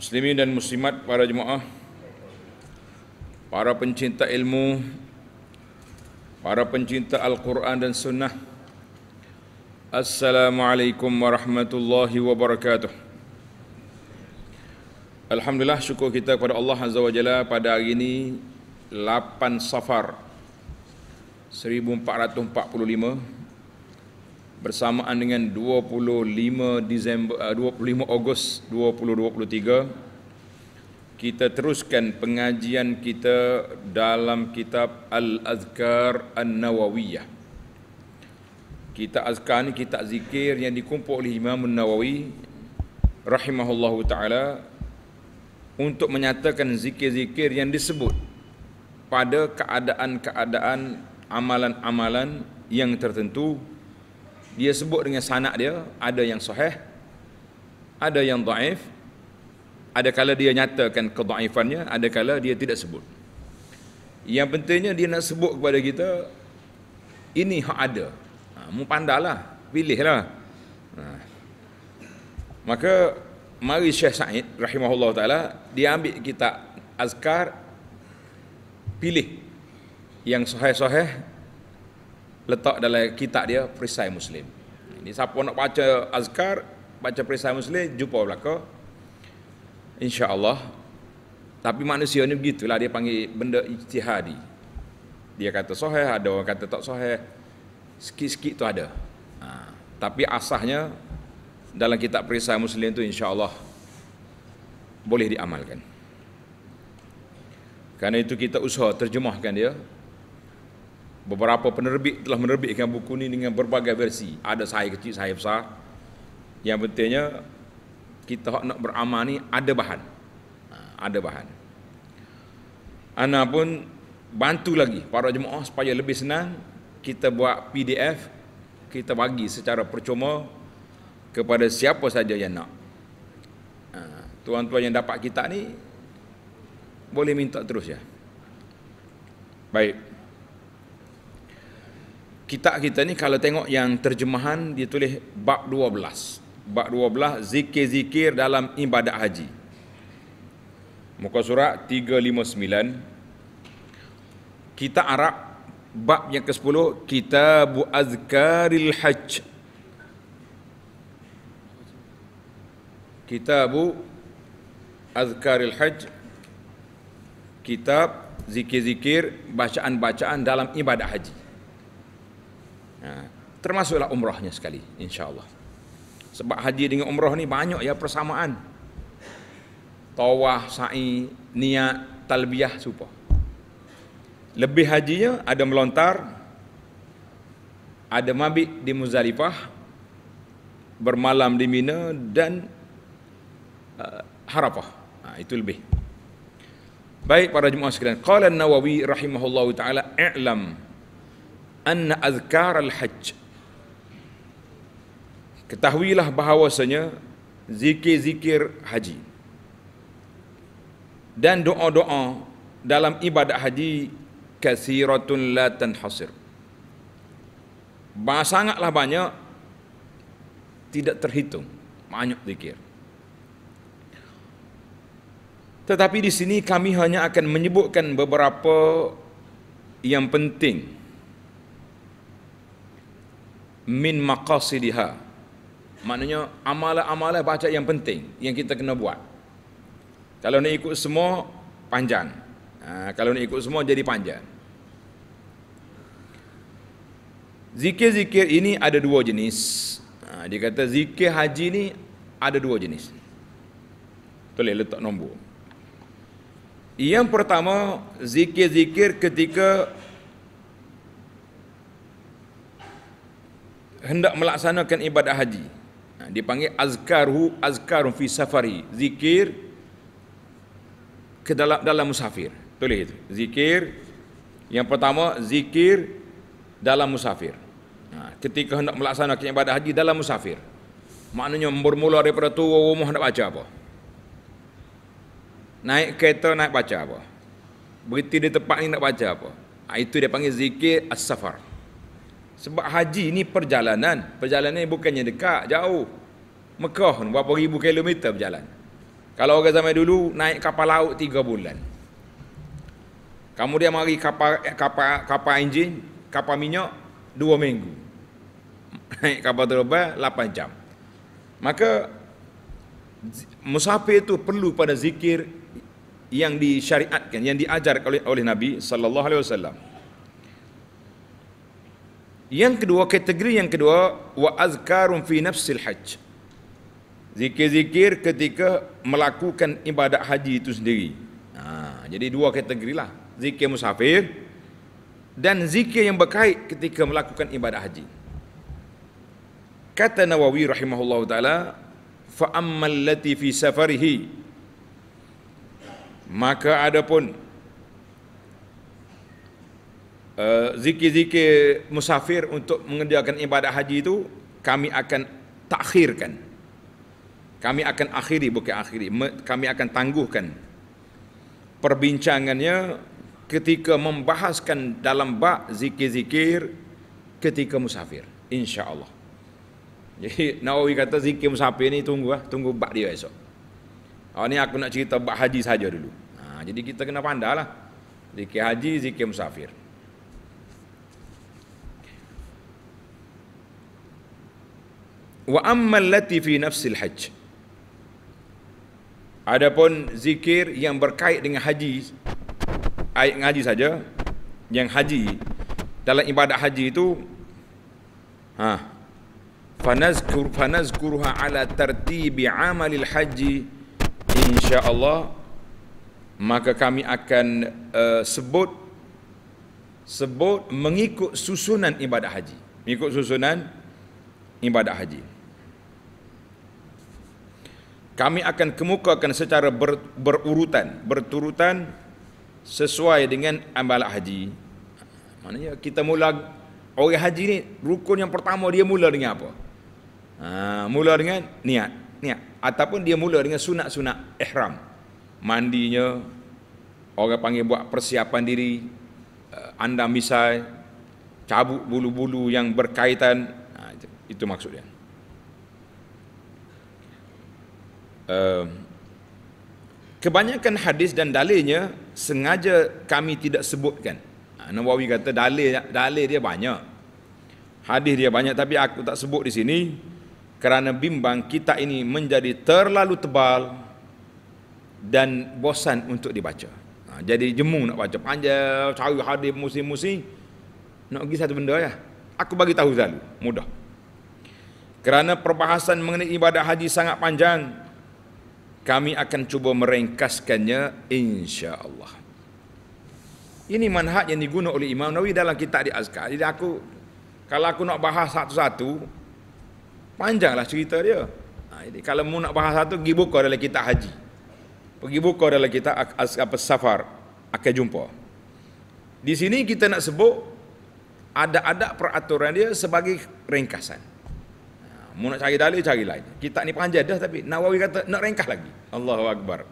Muslimin dan muslimat para jemaah Para pencinta ilmu Para pencinta Al-Quran dan Sunnah Assalamualaikum warahmatullahi wabarakatuh Alhamdulillah syukur kita kepada Allah Azza wa Jalla pada hari ini 8 Safar 1445 bersamaan dengan 25 Disember 25 eh, Ogos 2023 kita teruskan pengajian kita dalam kitab Al-Azkar An-Nawawiyah. Kita azkar ini kitab zikir yang dikumpul oleh Imam An-Nawawi rahimahullahu taala untuk menyatakan zikir-zikir yang disebut pada keadaan-keadaan amalan-amalan yang tertentu dia sebut dengan sanak dia ada yang sahih ada yang daif ada kala dia nyatakan kedaifannya ada kala dia tidak sebut yang pentingnya dia nak sebut kepada kita ini hak ada ha, mu pandalah pilihlah ha. maka mari Syekh Said rahimahullah taala dia ambil kitab azkar pilih yang sahih-sahih letak dalam kitab dia perisai muslim ini siapa nak baca azkar baca perisai muslim jumpa belaka insyaallah tapi manusia ni begitulah dia panggil benda ijtihadi dia kata sahih ada orang kata tak sahih sikit-sikit tu ada ha. tapi asahnya dalam kitab perisai muslim tu insyaallah boleh diamalkan Karena itu kita usaha terjemahkan dia Beberapa penerbit telah menerbitkan buku ini dengan berbagai versi. Ada saya kecil, saya besar. Yang pentingnya kita nak beramal ni ada bahan. Ha, ada bahan. Ana pun bantu lagi para jemaah supaya lebih senang kita buat PDF kita bagi secara percuma kepada siapa saja yang nak. Ha, tuan-tuan yang dapat kitab ni boleh minta terus ya. Baik kitab kita ni kalau tengok yang terjemahan dia tulis bab 12. Bab 12 zikir-zikir dalam ibadat haji. Muka surat 359. Kita Arab bab yang ke-10 Kitab Azkaril Hajj. Kitab Azkaril Hajj kitab zikir-zikir bacaan-bacaan dalam ibadat haji. Ha. termasuklah umrahnya sekali insyaallah sebab haji dengan umrah ni banyak ya persamaan tawaf sa'i niat talbiyah supa lebih hajinya ada melontar ada mabit di muzalifah bermalam di mina dan uh, harapah ha, itu lebih baik para jemaah sekalian qala an-nawawi rahimahullahu taala i'lam an azkar al hajj ketahuilah bahawasanya zikir-zikir haji dan doa-doa dalam ibadat haji kathiratun la tanhasir bah sangatlah banyak tidak terhitung banyak zikir tetapi di sini kami hanya akan menyebutkan beberapa yang penting min maqasidiha maknanya amalan-amalan baca yang penting yang kita kena buat kalau nak ikut semua panjang ha, kalau nak ikut semua jadi panjang zikir-zikir ini ada dua jenis ha, dia kata zikir haji ni ada dua jenis boleh letak nombor yang pertama zikir-zikir ketika hendak melaksanakan ibadat haji ha, dipanggil azkaru azkaru fi safari zikir ke dalam dalam musafir tulis itu zikir yang pertama zikir dalam musafir ha, ketika hendak melaksanakan ibadat haji dalam musafir maknanya bermula daripada tua rumah hendak baca apa naik kereta naik baca apa berhenti di tempat ni nak baca apa ha, itu dia panggil zikir as-safar sebab haji ni perjalanan. Perjalanan ni bukannya dekat, jauh. Mekah ni berapa ribu kilometer berjalan. Kalau orang zaman dulu naik kapal laut tiga bulan. Kemudian mari kapal kapal kapal enjin, kapal minyak dua minggu. Naik kapal terbang lapan jam. Maka musafir itu perlu pada zikir yang disyariatkan, yang diajar oleh, oleh Nabi sallallahu alaihi wasallam. Yang kedua kategori yang kedua wa azkarun fi nafsil hajj. Zikir-zikir ketika melakukan ibadat haji itu sendiri. Ha, jadi dua kategori lah. Zikir musafir dan zikir yang berkait ketika melakukan ibadat haji. Kata Nawawi rahimahullah ta'ala, فَأَمَّا اللَّتِي فِي سَفَرِهِ Maka ada Eh, zikir-zikir musafir untuk mengerjakan ibadat haji itu kami akan takhirkan kami akan akhiri bukan akhiri kami akan tangguhkan perbincangannya ketika membahaskan dalam bak zikir-zikir ketika musafir Insya Allah. jadi Nawawi kata zikir musafir ini tunggu lah, tunggu bak dia esok. Oh ni aku nak cerita bak haji saja dulu. Ha, jadi kita kena pandai lah. Zikir haji, zikir musafir. wa ammal lati fi nafsil hajj adapun zikir yang berkait dengan haji ayat haji saja yang haji dalam ibadat haji itu ha fanazkur fanazkuruha ala tartibi amalil haji insyaallah maka kami akan uh, sebut sebut mengikut susunan ibadat haji mengikut susunan ibadat haji. Kami akan kemukakan secara ber, berurutan, berturutan sesuai dengan amalan haji. Maknanya kita mula orang haji ni rukun yang pertama dia mula dengan apa? Ha, mula dengan niat, niat ataupun dia mula dengan sunat-sunat ihram. Mandinya orang panggil buat persiapan diri eh, anda misal cabut bulu-bulu yang berkaitan itu maksudnya. Uh, um, kebanyakan hadis dan dalilnya sengaja kami tidak sebutkan. Ha, Nawawi kata dalil dalil dia banyak. Hadis dia banyak tapi aku tak sebut di sini kerana bimbang kita ini menjadi terlalu tebal dan bosan untuk dibaca. Ha, jadi jemu nak baca panjang, cari hadis musim-musim. Nak pergi satu benda ya. Aku bagi tahu selalu, mudah. Kerana perbahasan mengenai ibadah haji sangat panjang, kami akan cuba meringkaskannya insya-Allah. Ini manhaj yang digunakan oleh Imam Nawawi dalam kitab di Azkar. Jadi aku kalau aku nak bahas satu-satu panjanglah cerita dia. Ha, jadi kalau mu nak bahas satu pergi buka dalam kitab haji. Pergi buka dalam kitab Azkar apa safar akan jumpa. Di sini kita nak sebut ada-ada peraturan dia sebagai ringkasan. Mau nak cari dalil cari lain. Kitab ni panjang dah tapi Nawawi kata nak ringkas lagi. Allahu akbar.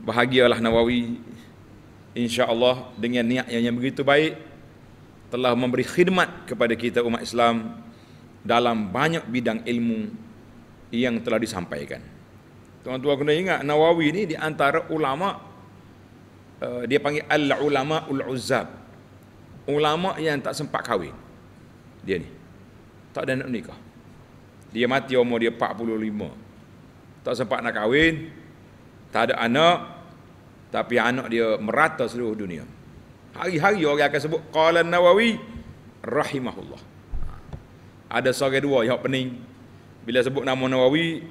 Bahagialah Nawawi. Insya-Allah dengan niat yang, yang begitu baik telah memberi khidmat kepada kita umat Islam dalam banyak bidang ilmu yang telah disampaikan. Tuan-tuan kena ingat Nawawi ni di antara ulama eh, dia panggil al-ulama ul-uzab. Ulama yang tak sempat kahwin. Dia ni. Tak ada nak nikah. Dia mati umur dia 45. Tak sempat nak kahwin. Tak ada anak. Tapi anak dia merata seluruh dunia. Hari-hari orang akan sebut Qala Nawawi Rahimahullah. Ada seorang dua yang pening. Bila sebut nama Nawawi,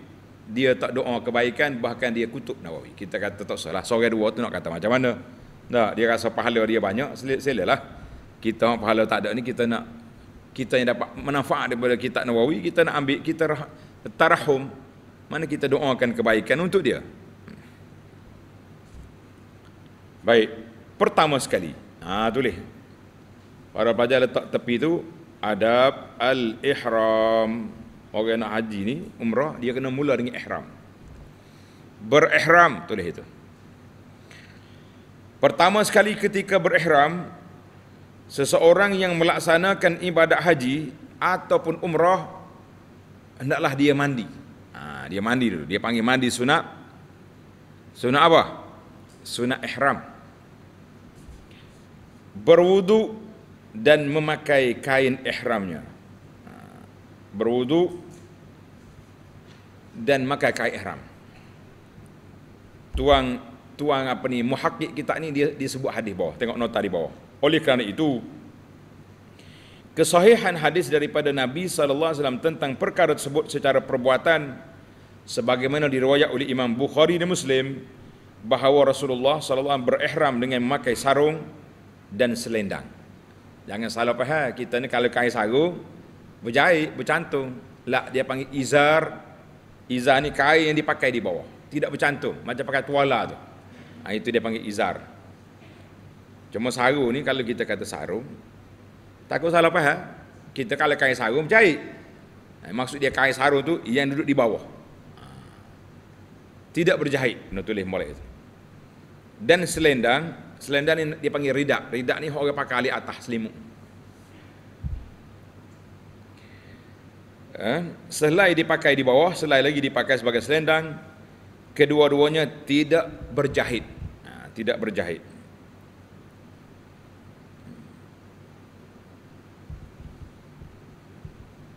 dia tak doa kebaikan bahkan dia kutuk Nawawi. Kita kata tak salah. Seorang dua tu nak kata macam mana? Tak, dia rasa pahala dia banyak, selelah. Kita pahala tak ada ni kita nak kita yang dapat manfaat daripada kitab Nawawi kita nak ambil kita tarahum mana kita doakan kebaikan untuk dia baik pertama sekali ha tulis para pelajar letak tepi tu adab al ihram orang nak haji ni umrah dia kena mula dengan ihram berihram tulis itu pertama sekali ketika berihram seseorang yang melaksanakan ibadat haji ataupun umrah hendaklah dia mandi. Ha, dia mandi dulu. Dia panggil mandi sunat. Sunat apa? Sunat ihram. Berwudu dan memakai kain ihramnya. Ha, berwudu dan memakai kain ihram. Tuang tuang apa ni? Muhakkik kita ni dia, dia hadis bawah. Tengok nota di bawah. Oleh kerana itu, kesahihan hadis daripada Nabi sallallahu alaihi wasallam tentang perkara tersebut secara perbuatan sebagaimana diriwayat oleh Imam Bukhari dan Muslim bahawa Rasulullah sallallahu alaihi wasallam berihram dengan memakai sarung dan selendang. Jangan salah paham kita ni kalau kain sarung berjahit, bercantum, lah dia panggil izar. Izar ni kain yang dipakai di bawah, tidak bercantum macam pakai tuala tu. Ha, itu dia panggil izar. Cuma sarung ni kalau kita kata sarung, takut salah faham. Kita kalau kain sarung percaya. Eh, maksud dia kain sarung tu yang duduk di bawah. Ah. Tidak berjahit, nak tulis molek itu. Dan selendang, selendang ni panggil ridak. Ridak ni orang pakai alih atas selimut. Eh, selai dipakai di bawah, selain lagi dipakai sebagai selendang. Kedua-duanya tidak berjahit. Eh, tidak berjahit.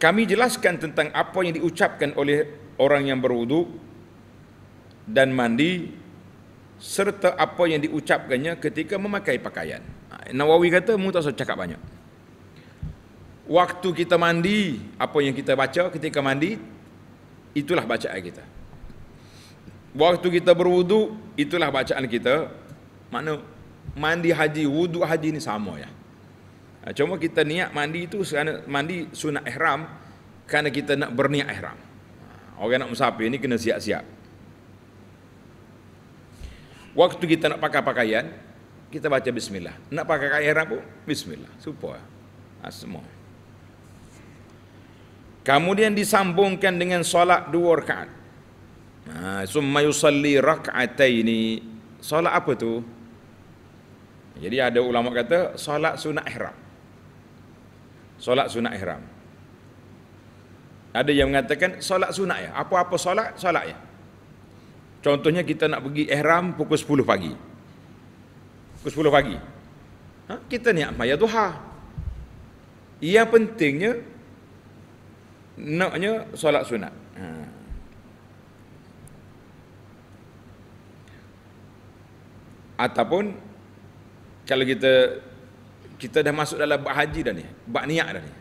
kami jelaskan tentang apa yang diucapkan oleh orang yang berwudu dan mandi serta apa yang diucapkannya ketika memakai pakaian. Ha, Nawawi kata mu tak usah cakap banyak. Waktu kita mandi, apa yang kita baca ketika mandi itulah bacaan kita. Waktu kita berwuduk, itulah bacaan kita. Makna mandi haji, wuduk haji ni sama ya. Ha, cuma kita niat mandi tu kerana mandi sunat ihram kerana kita nak berniat ihram. Ha, orang nak musafir ni kena siap-siap. Waktu kita nak pakai pakaian, kita baca bismillah. Nak pakai kain ihram pun bismillah. Supaya ha, semua. Kemudian disambungkan dengan solat dua rakaat. Ha, summa yusalli rak'ataini. Solat apa tu? Jadi ada ulama kata solat sunat ihram solat sunat ihram. Ada yang mengatakan solat sunat ya. Apa-apa solat, solat ya. Contohnya kita nak pergi ihram pukul 10 pagi. Pukul 10 pagi. Ha? Kita niat maya duha. Yang pentingnya, naknya solat sunat. Ha. Ataupun, kalau kita kita dah masuk dalam bab haji dah ni bab niat dah ni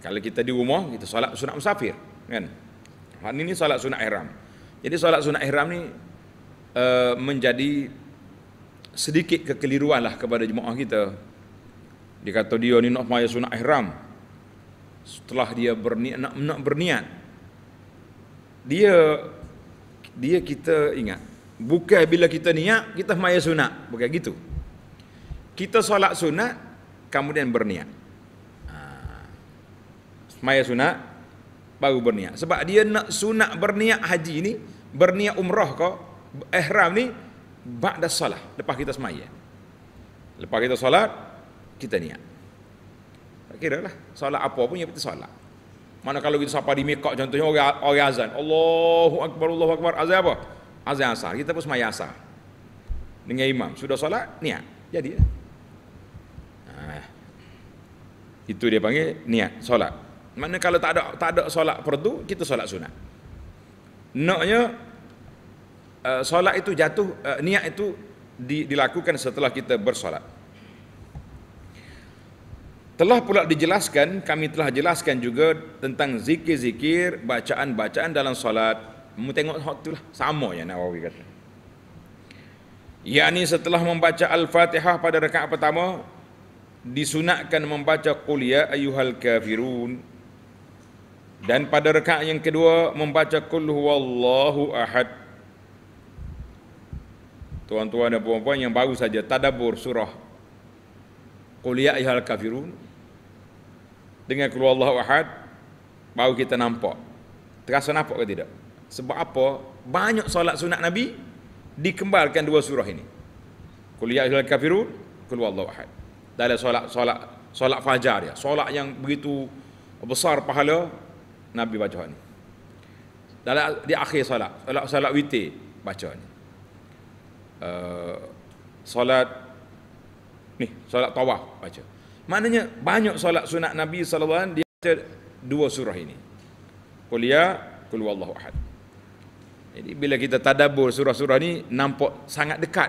kalau kita di rumah kita solat sunat musafir kan hari ini ni solat sunat ihram jadi solat sunat ihram ni uh, menjadi sedikit kekeliruan lah kepada jemaah kita Dikata kata dia ni nak maya sunat ihram setelah dia berniat nak, nak berniat dia dia kita ingat bukan bila kita niat kita maya sunat bukan gitu kita solat sunat kemudian berniat. Ha. Semaya sunat, baru berniat. Sebab dia nak sunat berniat haji ni, berniat umrah ke, ihram ni, ba'da salah, lepas kita semaya. Lepas kita solat, kita niat. Tak kira lah, solat apa pun yang kita solat. Mana kalau kita sampai di Mekah contohnya orang, orang azan. Allahu Akbar, Allahu Akbar. Azan apa? Azan asar. Kita pun semayang asar. Dengan imam. Sudah solat, niat. Jadi lah itu dia panggil niat solat mana kalau tak ada tak ada solat perdu kita solat sunat naknya uh, solat itu jatuh uh, niat itu di, dilakukan setelah kita bersolat telah pula dijelaskan kami telah jelaskan juga tentang zikir-zikir bacaan-bacaan dalam solat mu tengok hak itulah sama ya Nawawi kata ni setelah membaca al-Fatihah pada rakaat pertama disunatkan membaca qul ya ayyuhal kafirun dan pada rakaat yang kedua membaca qul huwallahu ahad tuan-tuan dan puan-puan yang baru saja tadabbur surah qul ya ayyuhal kafirun dengan qul huwallahu ahad baru kita nampak terasa nampak ke tidak sebab apa banyak solat sunat nabi dikembalkan dua surah ini qul ya ayyuhal kafirun qul huwallahu ahad dalam solat solat solat fajar ya solat yang begitu besar pahala nabi baca ni dalam di akhir solat solat solat witir baca ni uh, solat ni solat tawaf baca maknanya banyak solat sunat nabi sallallahu dia baca dua surah ini qul ya qul wallahu ahad jadi bila kita tadabbur surah-surah ni nampak sangat dekat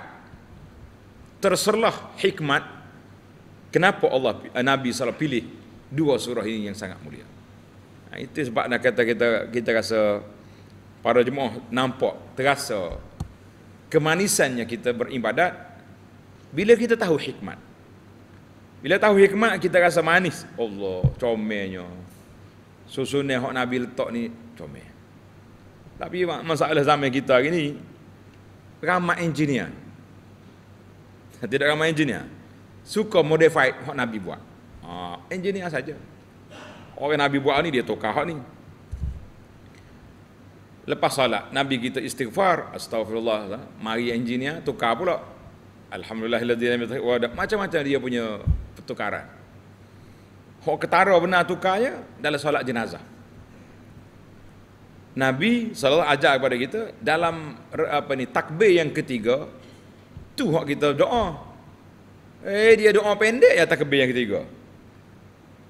terserlah hikmat kenapa Allah Nabi salah pilih dua surah ini yang sangat mulia. Nah, ha, itu sebab nak kata kita kita rasa para jemaah nampak terasa kemanisannya kita beribadat bila kita tahu hikmat. Bila tahu hikmat kita rasa manis. Allah, comelnya. Susunnya hak Nabi letak ni comel. Tapi masalah zaman kita hari ni ramai engineer. Tidak ramai engineer suka modified hak Nabi buat. Ha, engineer saja. Orang Nabi buat ni dia tukar hak ni. Lepas solat, Nabi kita istighfar, astagfirullah, ha, mari engineer tukar pula. Alhamdulillah macam-macam dia punya pertukaran. Hak ketara benar tukarnya dalam solat jenazah. Nabi selalu ajar kepada kita dalam apa ni takbir yang ketiga tu hak kita doa Eh dia doa pendek ya takbir yang ketiga.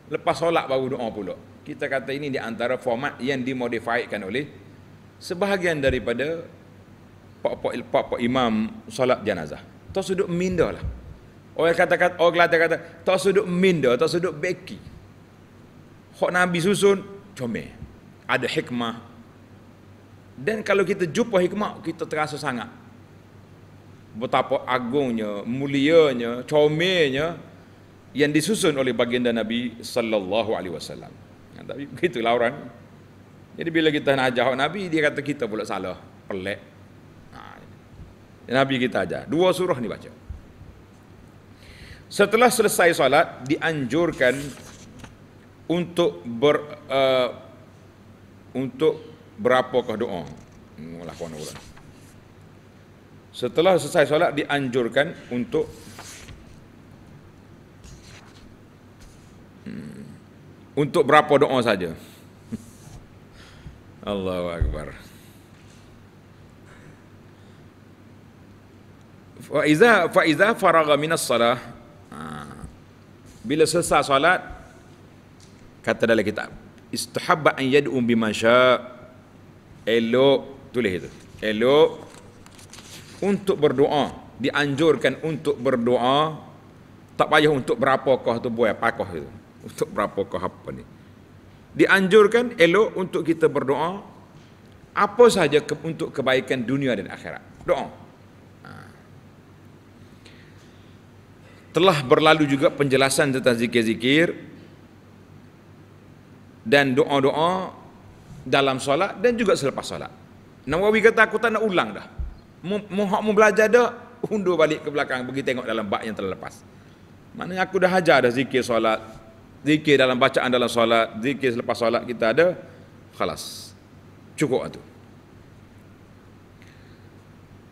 Lepas solat baru doa pula. Kita kata ini di antara format yang dimodifikan oleh sebahagian daripada pak-pak imam solat jenazah. Tak sudut minda lah. Orang kata-kata, orang kata-kata, tak sudut minda, tak sudut beki. Hak Nabi susun, comel. Ada hikmah. Dan kalau kita jumpa hikmah, kita terasa sangat betapa agungnya, mulianya, comelnya yang disusun oleh baginda Nabi sallallahu alaihi wasallam. Ha, tapi begitulah orang. Jadi bila kita nak ajar Nabi, dia kata kita pula salah, pelik. Ha, Nabi kita aja. Dua surah ni baca. Setelah selesai solat, dianjurkan untuk ber, uh, untuk berapakah doa? Hmm, lah, Setelah selesai solat dianjurkan untuk hmm, untuk berapa doa saja. Allahu akbar. Fa iza fa iza faraga min as-salah. Ha, bila selesai solat kata dalam kitab istihabba an yad'u bima syaa. Elok tulis itu. Elok untuk berdoa dianjurkan untuk berdoa tak payah untuk berapakah tu buat pakah itu untuk berapakah apa ni dianjurkan elok untuk kita berdoa apa saja ke, untuk kebaikan dunia dan akhirat doa ha. telah berlalu juga penjelasan tentang zikir-zikir dan doa-doa dalam solat dan juga selepas solat Nawawi kata aku tak nak ulang dah mohok mu belajar dah undur balik ke belakang pergi tengok dalam bak yang terlepas mana aku dah hajar dah zikir solat zikir dalam bacaan dalam solat zikir selepas solat kita ada khalas cukup itu lah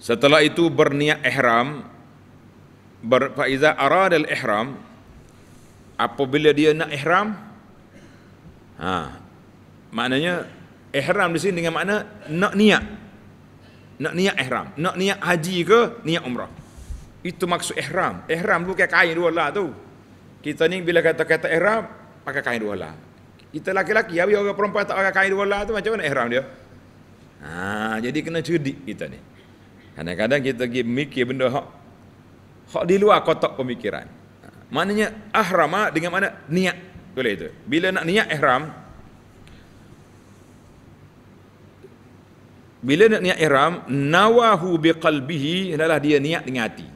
setelah itu berniat ihram berfaiza arad al ihram apabila dia nak ihram ha maknanya ihram di sini dengan makna nak niat nak niat ihram nak niat haji ke niat umrah itu maksud ihram ihram bukan kain dua lah tu kita ni bila kata-kata ihram pakai kain dua lah kita laki-laki habis orang perempuan tak pakai kain dua lah tu macam mana ihram dia ha, jadi kena cerdik kita ni kadang-kadang kita pergi mikir benda hak hak di luar kotak pemikiran ha, maknanya ahrama ha, dengan mana niat boleh itu bila nak niat ihram bila nak niat ihram nawahu biqalbihi adalah dia niat dengan hati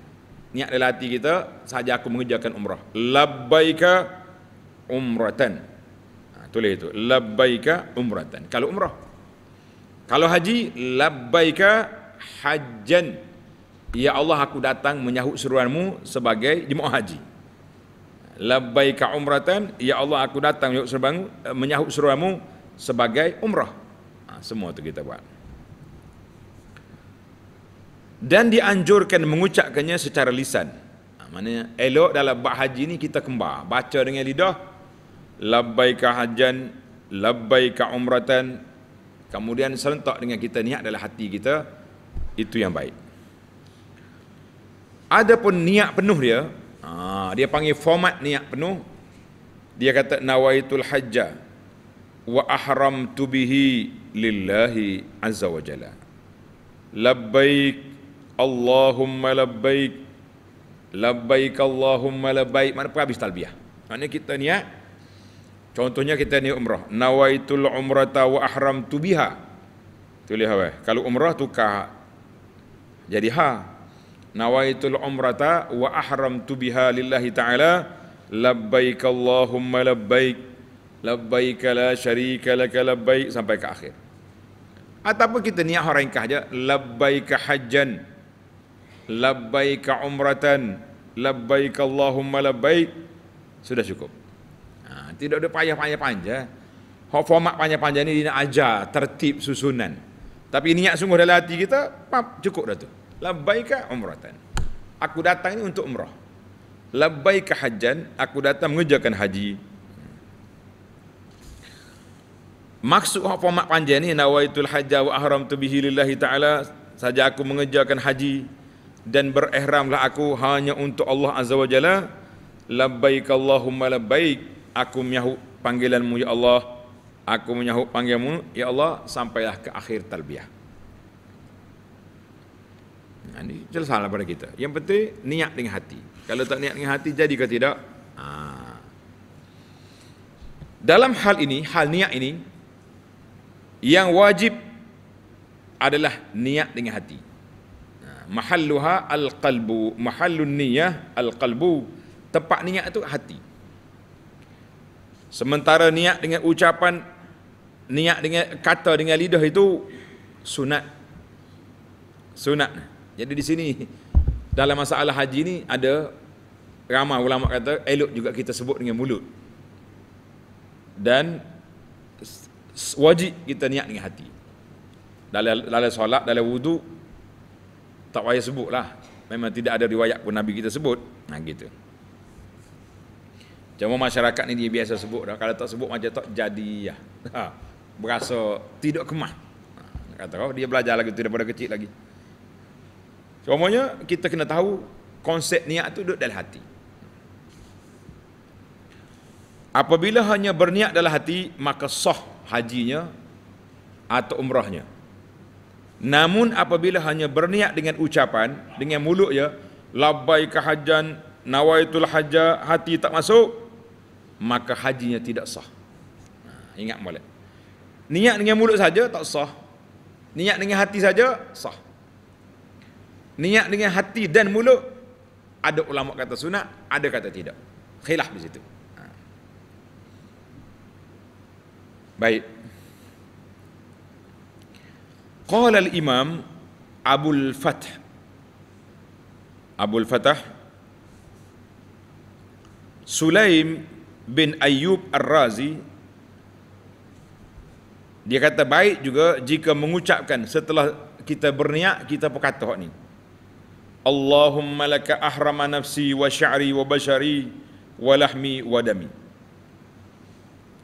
niat dalam hati kita saja aku mengerjakan umrah labbaika umratan ha, tulis itu labbaika umratan kalau umrah kalau haji labbaika hajjan ya Allah aku datang menyahut seruanmu sebagai jemaah haji labbaika umratan ya Allah aku datang menyahut seruanmu sebagai umrah ha, semua itu kita buat dan dianjurkan mengucapkannya secara lisan. Ha, maknanya elok dalam bab haji ni kita kembar, baca dengan lidah labbaika hajjan labbaika umratan kemudian serentak dengan kita niat dalam hati kita itu yang baik. Adapun niat penuh dia, ha, dia panggil format niat penuh. Dia kata nawaitul hajja wa ahram tubihi lillahi azza wa jalla. Labbaik Allahumma labbaik labbaik Allahumma labbaik mana pun habis talbiah maknanya kita niat contohnya kita niat umrah nawaitul umrata wa ahramtu biha tulis apa kalau umrah tukar jadi ha nawaitul umrata wa ahramtu biha lillahi ta'ala labbaik Allahumma labbaik labbaik la syarika lak labbaik sampai ke akhir ataupun kita niat haraikah je labbaik hajan labbaika umratan labbaika allahumma labbaik sudah cukup ha, tidak ada payah-payah panjang eh. Hak format panjang-panjang ni dia nak ajar tertib susunan. Tapi niat sungguh dalam hati kita, pap, cukup dah tu. Labbaika umratan. Aku datang ni untuk umrah. Labbaika hajjan, aku datang mengerjakan haji. Maksud hak format panjang ni nawaitul hajja wa tu bihi lillahi taala saja aku mengerjakan haji dan berihramlah aku hanya untuk Allah Azza wa Jalla labbaik Allahumma labbaik aku menyahut panggilanmu ya Allah aku menyahut panggilanmu ya Allah sampailah ke akhir talbiah. nah, ini salah pada kita yang penting niat dengan hati kalau tak niat dengan hati jadi ke tidak ha. dalam hal ini hal niat ini yang wajib adalah niat dengan hati mahalluha al-qalbu mahallun niyyah al-qalbu tempat niat itu hati sementara niat dengan ucapan niat dengan kata dengan lidah itu sunat sunat jadi di sini dalam masalah haji ni ada ramai ulama kata elok juga kita sebut dengan mulut dan wajib kita niat dengan hati dalam dalam solat dalam wuduk tak payah lah, memang tidak ada riwayat pun nabi kita sebut nah gitu cuma masyarakat ni dia biasa sebut dah kalau tak sebut macam tak jadi ya ha, berasa tidak kemah ha, kata oh, dia belajar lagi daripada kecil lagi cumanya kita kena tahu konsep niat tu duduk dalam hati apabila hanya berniat dalam hati maka sah hajinya atau umrahnya Namun apabila hanya berniat dengan ucapan, dengan mulut ya, labai kehajan, nawaitul haja, hati tak masuk, maka hajinya tidak sah. Ingat boleh. Niat dengan mulut saja tak sah. Niat dengan hati saja sah. Niat dengan hati dan mulut ada ulama kata sunat, ada kata tidak. Khilaf di situ. Baik. Qala al-Imam Abu al Fath Abu al Fath Sulaim bin Ayyub al razi dia kata baik juga jika mengucapkan setelah kita berniat kita berkata ni Allahumma laka ahrama nafsi wa sya'ri wa bashari wa lahmi wa dami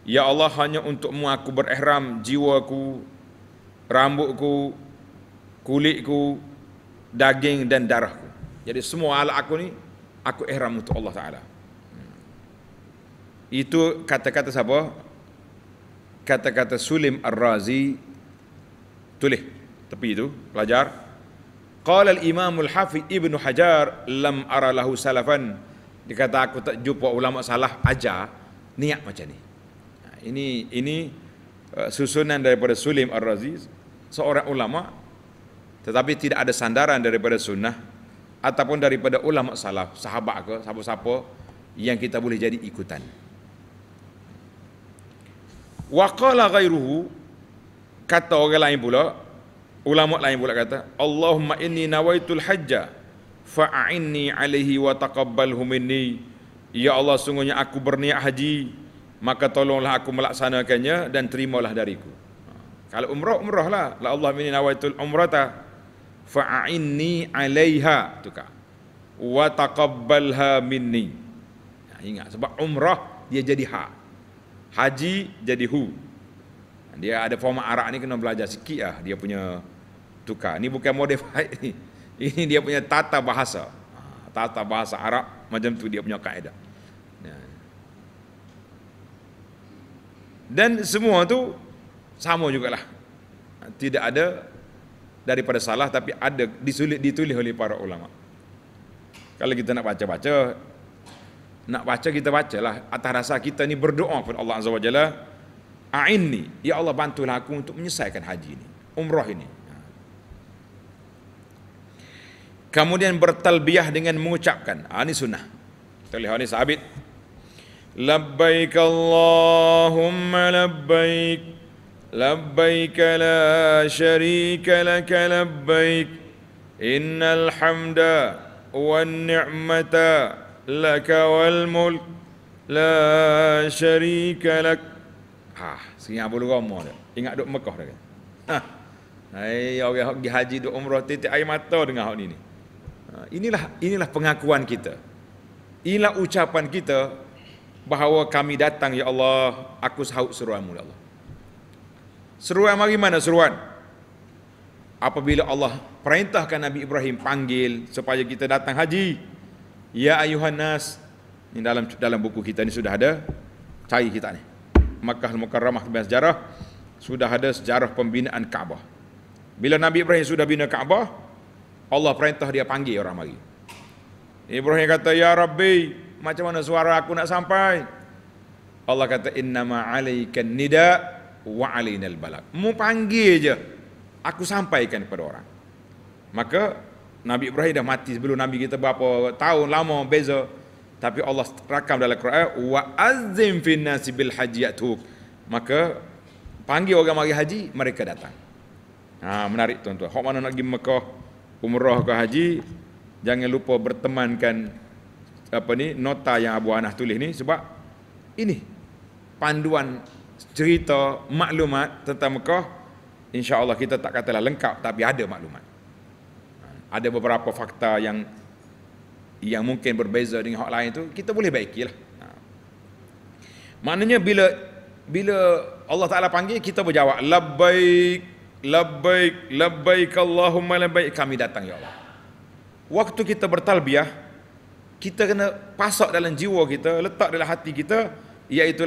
Ya Allah hanya untukmu aku berihram jiwaku rambutku, kulitku, daging dan darahku. Jadi semua alat aku ni aku ihram untuk Allah Taala. Hmm. Itu kata-kata siapa? Kata-kata Sulim Al razi tulis tapi itu pelajar qala al-imam al-hafiz ibnu hajar lam ara lahu salafan dikata aku tak jumpa ulama salah aja niat macam ni ini ini uh, susunan daripada Sulim ar Raziz seorang ulama tetapi tidak ada sandaran daripada sunnah ataupun daripada ulama salaf, sahabat ke, siapa-siapa yang kita boleh jadi ikutan. Wa qala ghairuhu kata orang lain pula, ulama lain pula kata, Allahumma inni nawaitul hajja fa'inni alaihi wa taqabbalhu minni. Ya Allah, sungguhnya aku berniat haji, maka tolonglah aku melaksanakannya dan terimalah dariku. Kalau umrah umrah lah. La Allah minin awaitul umrata fa'inni alaiha tu kak. Wa taqabbalha minni. Ya, ingat sebab umrah dia jadi ha. Haji jadi hu. Dia ada format Arab ni kena belajar sikit lah dia punya tukar. Ini bukan modified ni. Ini dia punya tata bahasa. Ha, tata bahasa Arab macam tu dia punya kaedah. Dan semua tu sama jugalah tidak ada daripada salah tapi ada disulit ditulis oleh para ulama kalau kita nak baca-baca nak baca kita bacalah atas rasa kita ni berdoa kepada Allah Azza Wajalla, Jalla a'inni ya Allah bantulah aku untuk menyelesaikan haji ini umrah ini ha. kemudian bertalbiyah dengan mengucapkan ini ha, sunnah terlihat ini sahabat labbaik Allahumma labbaik لبيك لا شريك لك لبيك إن الحمد والنعمة لك والملك لا شريك لك ha sekian bulu roma dia ingat duk Mekah dah kan ha hai orang yang pergi haji duk umrah titik air mata dengan hak ni ni ha, inilah inilah pengakuan kita inilah ucapan kita bahawa kami datang ya Allah aku sahut seruanmu ya Allah Seruan mari mana seruan? Apabila Allah perintahkan Nabi Ibrahim panggil supaya kita datang haji. Ya ayuhan nas. Ini dalam dalam buku kita ni sudah ada cari kita ni. Makkah Al-Mukarramah tempat sejarah sudah ada sejarah pembinaan Kaabah. Bila Nabi Ibrahim sudah bina Kaabah, Allah perintah dia panggil orang mari. Ibrahim kata, "Ya Rabbi, macam mana suara aku nak sampai?" Allah kata, "Innama 'alaikan nida'." wa alainal balag. Mu panggil aja. Aku sampaikan kepada orang. Maka Nabi Ibrahim dah mati sebelum Nabi kita berapa tahun lama beza. Tapi Allah rakam dalam Quran wa azim fin nasi bil haji atuk. Maka panggil orang mari haji mereka datang. Ha, menarik tuan-tuan. Hak mana nak pergi Mekah umrah ke haji jangan lupa bertemankan apa ni nota yang Abu Anas tulis ni sebab ini panduan cerita maklumat tentang Mekah insya-Allah kita tak katalah lengkap tapi ada maklumat ha, ada beberapa fakta yang yang mungkin berbeza dengan hak lain tu kita boleh baikilah ha. maknanya bila bila Allah Taala panggil kita berjawab labbaik labbaik labbaik Allahumma labbaik kami datang ya Allah waktu kita bertalbiah kita kena pasak dalam jiwa kita letak dalam hati kita iaitu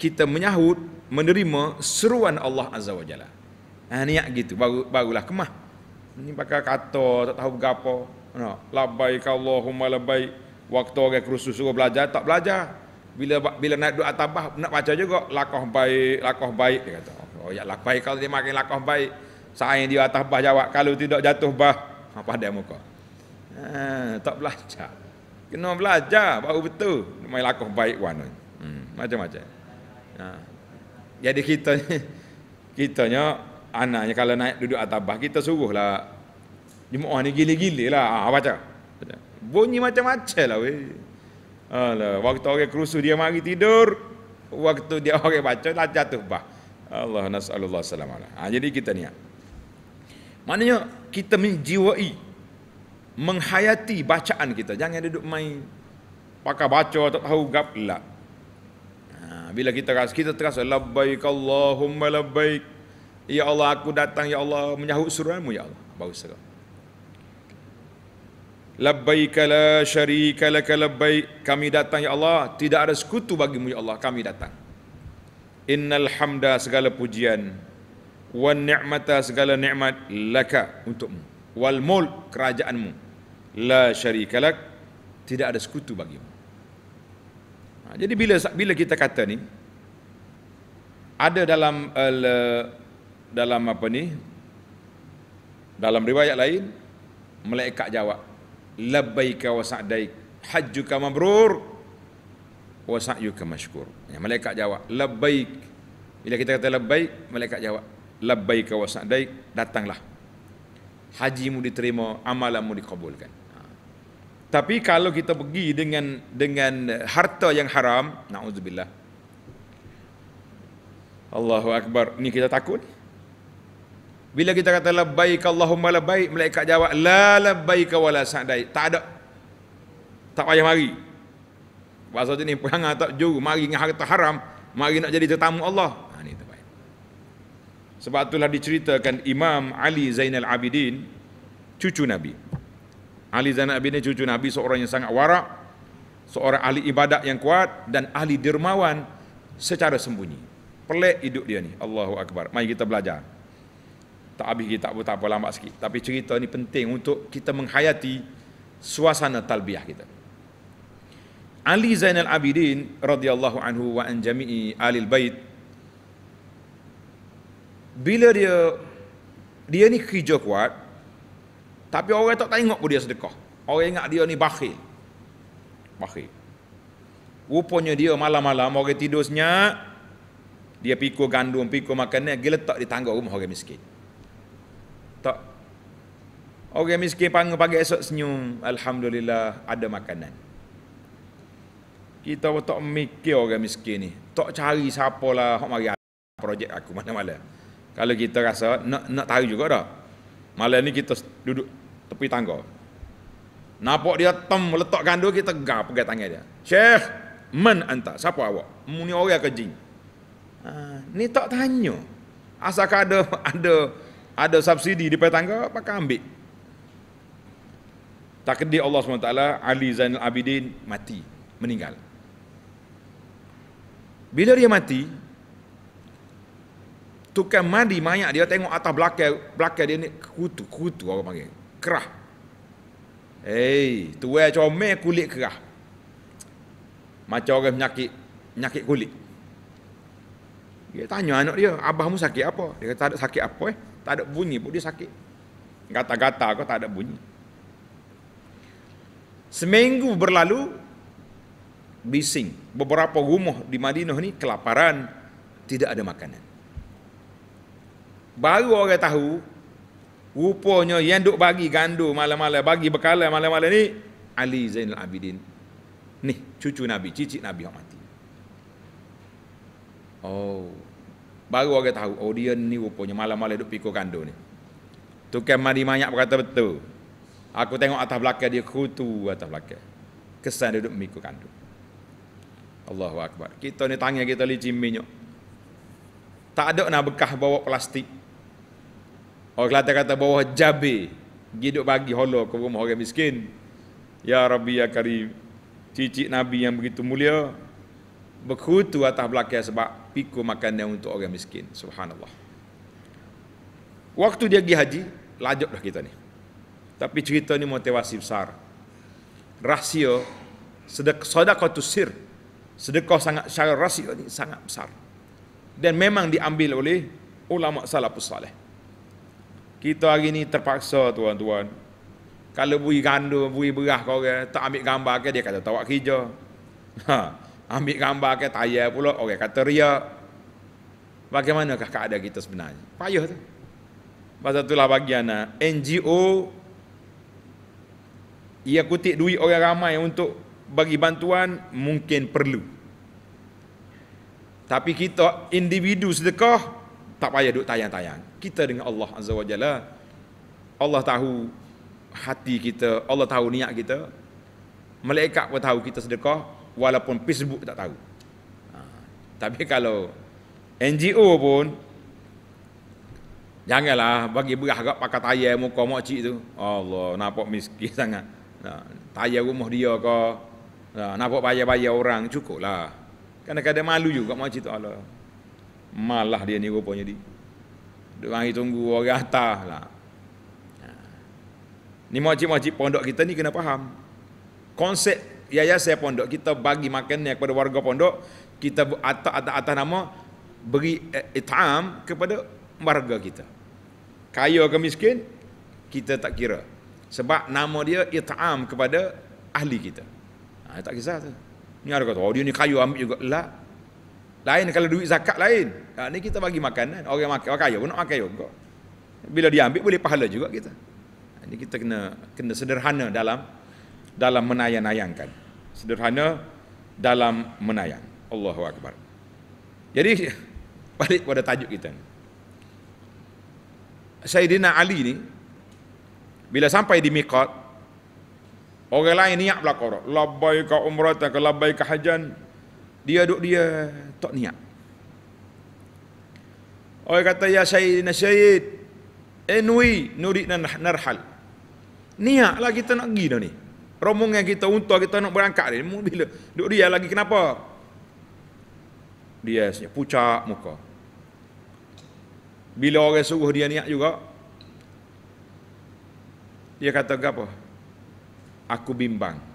kita menyahut menerima seruan Allah Azza wa Jalla. Ha, niat gitu, baru, barulah kemah. Ini pakai kata, tak tahu berapa. No. Labaik Allahumma labaik. Waktu orang kerusus suruh belajar, tak belajar. Bila bila naik doa tabah, nak baca juga. Lakoh baik, lakoh baik. Dia kata, oh ya lakoh baik kalau dia makin lakoh baik. Saya di atas bah jawab, kalau tidak jatuh bah. Apa ha, dia muka? Ha, tak belajar. Kena belajar, baru betul. Main lakoh baik warna. Hmm, macam-macam. Ha. Jadi kita kitanya anaknya kalau naik duduk atabah kita suruhlah jemaah ni gila-gila lah ha, baca. Bunyi macam-macam lah weh. Alah, waktu orang kerusu dia mari tidur, waktu dia orang baca dah jatuh bah. Allah nasallallahu alaihi ah, ha, jadi kita niat. Maknanya kita menjiwai menghayati bacaan kita. Jangan duduk main pakai baca tak tahu gap lah bila kita rasa kita terasa labbaik Allahumma labbaik. Ya Allah aku datang ya Allah menyahut seruanmu ya Allah. Baru seru. Labbaik la syarika lak labbaik. Kami datang ya Allah, tidak ada sekutu bagimu ya Allah, kami datang. Innal hamda segala pujian wa ni'mata segala nikmat laka untukmu wal mulk kerajaanmu la syarika lak tidak ada sekutu bagimu. Ha, jadi bila bila kita kata ni ada dalam eh, dalam apa ni dalam riwayat lain malaikat jawab labbaika wa sa'daik hajjuka mabrur wa sa'yuka mashkur ya malaikat jawab labbaik bila kita kata labbaik malaikat jawab labbaika wa sa'daik datanglah hajimu diterima amalanmu dikabulkan tapi kalau kita pergi dengan dengan harta yang haram, naudzubillah. Allahu akbar, ni kita takut. Bila kita kata labbaik Allahumma baik, malaikat jawab la labbaik wala sa'dai. Tak ada. Tak payah mari. Bahasa tu ni perang tak juru mari dengan harta haram, mari nak jadi tetamu Allah. Ha ni terbaik. Sebab itulah diceritakan Imam Ali Zainal Abidin cucu Nabi. Ali Zainal Abidin cucu Nabi seorang yang sangat warak, seorang ahli ibadat yang kuat dan ahli dermawan secara sembunyi. Pelik hidup dia ni. Allahu Akbar. Mari kita belajar. Tak habis kita pun tak apa lambat sikit. Tapi cerita ni penting untuk kita menghayati suasana talbiah kita. Ali Zainal Abidin radhiyallahu anhu wa anjamii alil bait bila dia dia ni kerja kuat tapi orang tak tengok pun dia sedekah. Orang ingat dia ni bakhil. Bakhil. Rupanya dia malam-malam orang tidur senyap, dia pikul gandum, pikul makanan, dia letak di tangga rumah orang miskin. Tak. Orang miskin panggil pagi esok senyum, Alhamdulillah ada makanan. Kita tak mikir orang miskin ni. Tak cari siapa lah, mari projek aku mana-mana. Kalau kita rasa, nak, nak tahu juga dah. Malam ni kita duduk tepi tangga. Nampak dia tem letak gandu kita tegak pegang tangan dia. Syekh, men anta, siapa awak? Muni orang ke jin? Ha, ah, ni tak tanya. Asalkan ada ada ada subsidi di Tangga apa pakai ambil. Takdir Allah SWT, Ali Zainal Abidin mati, meninggal. Bila dia mati, tukang mandi mayat dia tengok atas belakang, belakang dia ni kutu, kutu orang panggil kerah. Hei, tuai comel kulit kerah. Macam orang penyakit, penyakit kulit. Dia tanya anak dia, abahmu sakit apa? Dia kata, tak ada sakit apa eh. Tak ada bunyi pun dia sakit. Gata-gata kau tak ada bunyi. Seminggu berlalu, bising. Beberapa rumah di Madinah ni kelaparan, tidak ada makanan. Baru orang tahu Rupanya yang duk bagi gandu malam-malam, bagi bekalan malam-malam ni Ali Zainal Abidin. Ni cucu Nabi, cicit Nabi yang mati. Oh. Baru orang tahu, oh dia ni rupanya malam-malam duk pikul gandu ni. Tukang mandi banyak berkata betul. Aku tengok atas belakang dia kutu atas belakang. Kesan dia duduk mengikut kandung. Allahu Akbar. Kita ni tangan kita licin minyak. Tak ada nak bekas bawa plastik. Orang Kelantan kata bawah jabe. Giduk bagi holo ke rumah orang miskin. Ya Rabbi Ya Karim. Cicik Nabi yang begitu mulia. Berkutu atas belakang sebab piku makan makanan untuk orang miskin. Subhanallah. Waktu dia pergi haji, lajuk kita ni. Tapi cerita ni motivasi besar. Rahsia sedekah sedekah tu sir. Sedekah sangat syarat rahsia ni sangat besar. Dan memang diambil oleh ulama salafus saleh. Kita hari ni terpaksa tuan-tuan. Kalau bui gandu, bui berah kau orang, tak ambil gambar ke dia kata tak buat kerja. Ha, ambil gambar ke tayar pula orang kata Bagaimana Bagaimanakah keadaan kita sebenarnya? Payah tu. Pasal itulah bagian ah, NGO ia kutip duit orang ramai untuk bagi bantuan mungkin perlu. Tapi kita individu sedekah tak payah duk tayang-tayang. Kita dengan Allah Azza wa Jalla. Allah tahu hati kita, Allah tahu niat kita. Malaikat pun tahu kita sedekah walaupun Facebook tak tahu. Ha. Tapi kalau NGO pun janganlah bagi berah agak pakai tayar muka mak cik tu. Allah, nampak miskin sangat. Ha. Tayar rumah dia ke ha. nampak bayar-bayar orang cukup lah. Kadang-kadang malu juga mak cik tu Allah malah dia ni rupanya di. Dia mari tunggu orang atas lah. Ha. Ni makcik-makcik pondok kita ni kena faham. Konsep saya pondok kita bagi makanan kepada warga pondok, kita atas, atas, atas nama beri eh, itam kepada warga kita. Kaya ke miskin, kita tak kira. Sebab nama dia itam kepada ahli kita. Ha, tak kisah tu. Ni ada kata, oh dia ni kayu ambil juga. Lah, lain kalau duit zakat lain. Ha, ni kita bagi makanan Orang makan, orang kaya pun nak makan juga. Bila dia ambil boleh pahala juga kita. Ini ah, kita kena kena sederhana dalam dalam menayang-nayangkan. Sederhana dalam menayang. Allahu Akbar. Jadi balik pada tajuk kita. Sayyidina Ali ni bila sampai di Miqat orang lain niat belakor labbaik umrata labbaik hajjan dia duk dia tak niat orang kata ya sayyidina sayyid enwi eh, nurid nan narhal niatlah kita nak pergi dah ni rombongan kita unta kita nak berangkat ni bila duk dia lagi kenapa dia senyap pucat muka bila orang suruh dia niat juga dia kata apa aku bimbang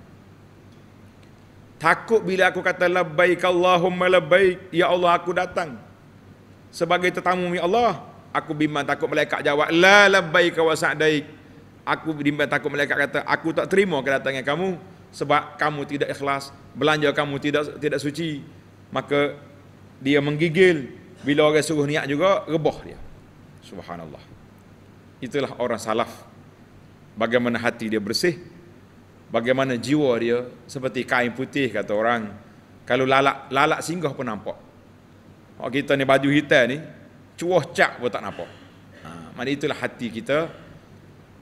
Takut bila aku kata labbaik Allahumma labbaik ya Allah aku datang sebagai tetamu ya Allah aku bimbang takut malaikat jawab la labbaik wa sa'daik aku bimbang takut malaikat kata aku tak terima kedatangan kamu sebab kamu tidak ikhlas belanja kamu tidak tidak suci maka dia menggigil bila orang suruh niat juga rebah dia subhanallah itulah orang salaf bagaimana hati dia bersih bagaimana jiwa dia seperti kain putih kata orang kalau lalak lalak singgah pun nampak Kalau kita ni baju hitam ni cuah cak pun tak nampak ha, mana itulah hati kita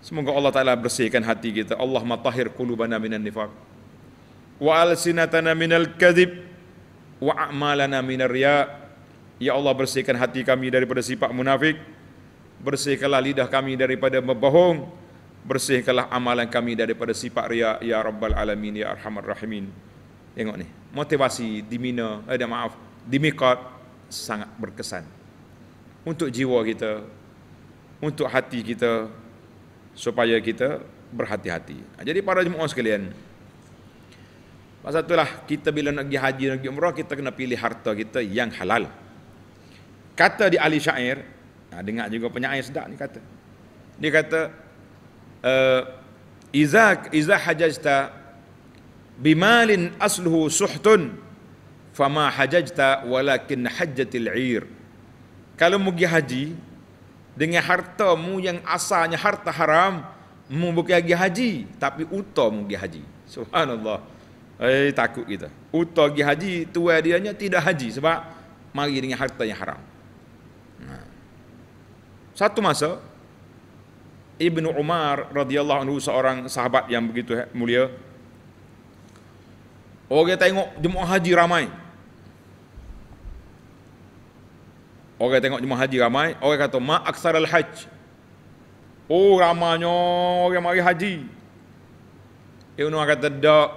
semoga Allah Ta'ala bersihkan hati kita Allah matahir kulubana minan nifak wa alsinatana minal kadib wa a'malana minal riya Ya Allah bersihkan hati kami daripada sifat munafik bersihkanlah lidah kami daripada berbohong bersihkanlah amalan kami daripada sifat ria ya rabbal alamin ya arhamar rahimin tengok ni motivasi di mina eh dah maaf di miqat sangat berkesan untuk jiwa kita untuk hati kita supaya kita berhati-hati ha, jadi para jemaah sekalian pasal itulah kita bila nak pergi haji nak pergi umrah kita kena pilih harta kita yang halal kata di ahli syair ha, dengar juga penyair sedap ni kata dia kata Eh, iza iza hajjta bimalin asluhu suhtun fama hajjta, walakin hajjatil air. Kalau mugi haji dengan harta mu yang asalnya harta haram, mu bukan lagi haji tapi uta mugi haji. Subhanallah. Eh takut kita. Uta gi haji tua dianya tidak haji sebab mari dengan harta yang haram. Satu masa Ibnu Umar radhiyallahu anhu seorang sahabat yang begitu mulia. Orang tengok jemaah haji ramai. Orang tengok jemaah haji ramai, orang kata ma al haj. Oh ramanya orang mari haji. Ibnu Umar kata dak.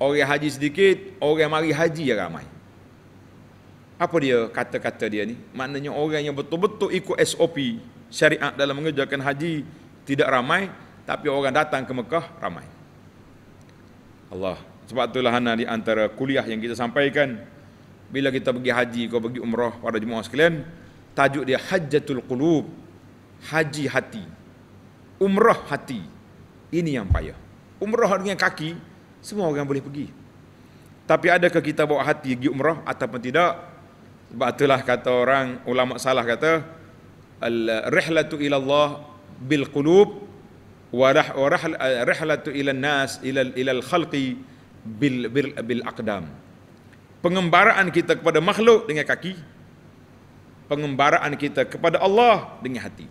Orang haji sedikit, orang mari haji yang ramai. Apa dia kata-kata dia ni? Maknanya orang yang betul-betul ikut SOP, syariat dalam mengerjakan haji tidak ramai tapi orang datang ke Mekah ramai. Allah. Sebab itulah ana di antara kuliah yang kita sampaikan bila kita pergi haji kau pergi umrah pada jemaah sekalian tajuk dia hajjatul qulub haji hati umrah hati ini yang payah umrah dengan kaki semua orang boleh pergi tapi adakah kita bawa hati pergi umrah ataupun tidak sebab itulah kata orang ulama salah kata Allah الرحله الى الله بالقلوب ورحله الى الناس الى الى الخلق بالاقدام pengembaraan kita kepada makhluk dengan kaki pengembaraan kita kepada Allah dengan hati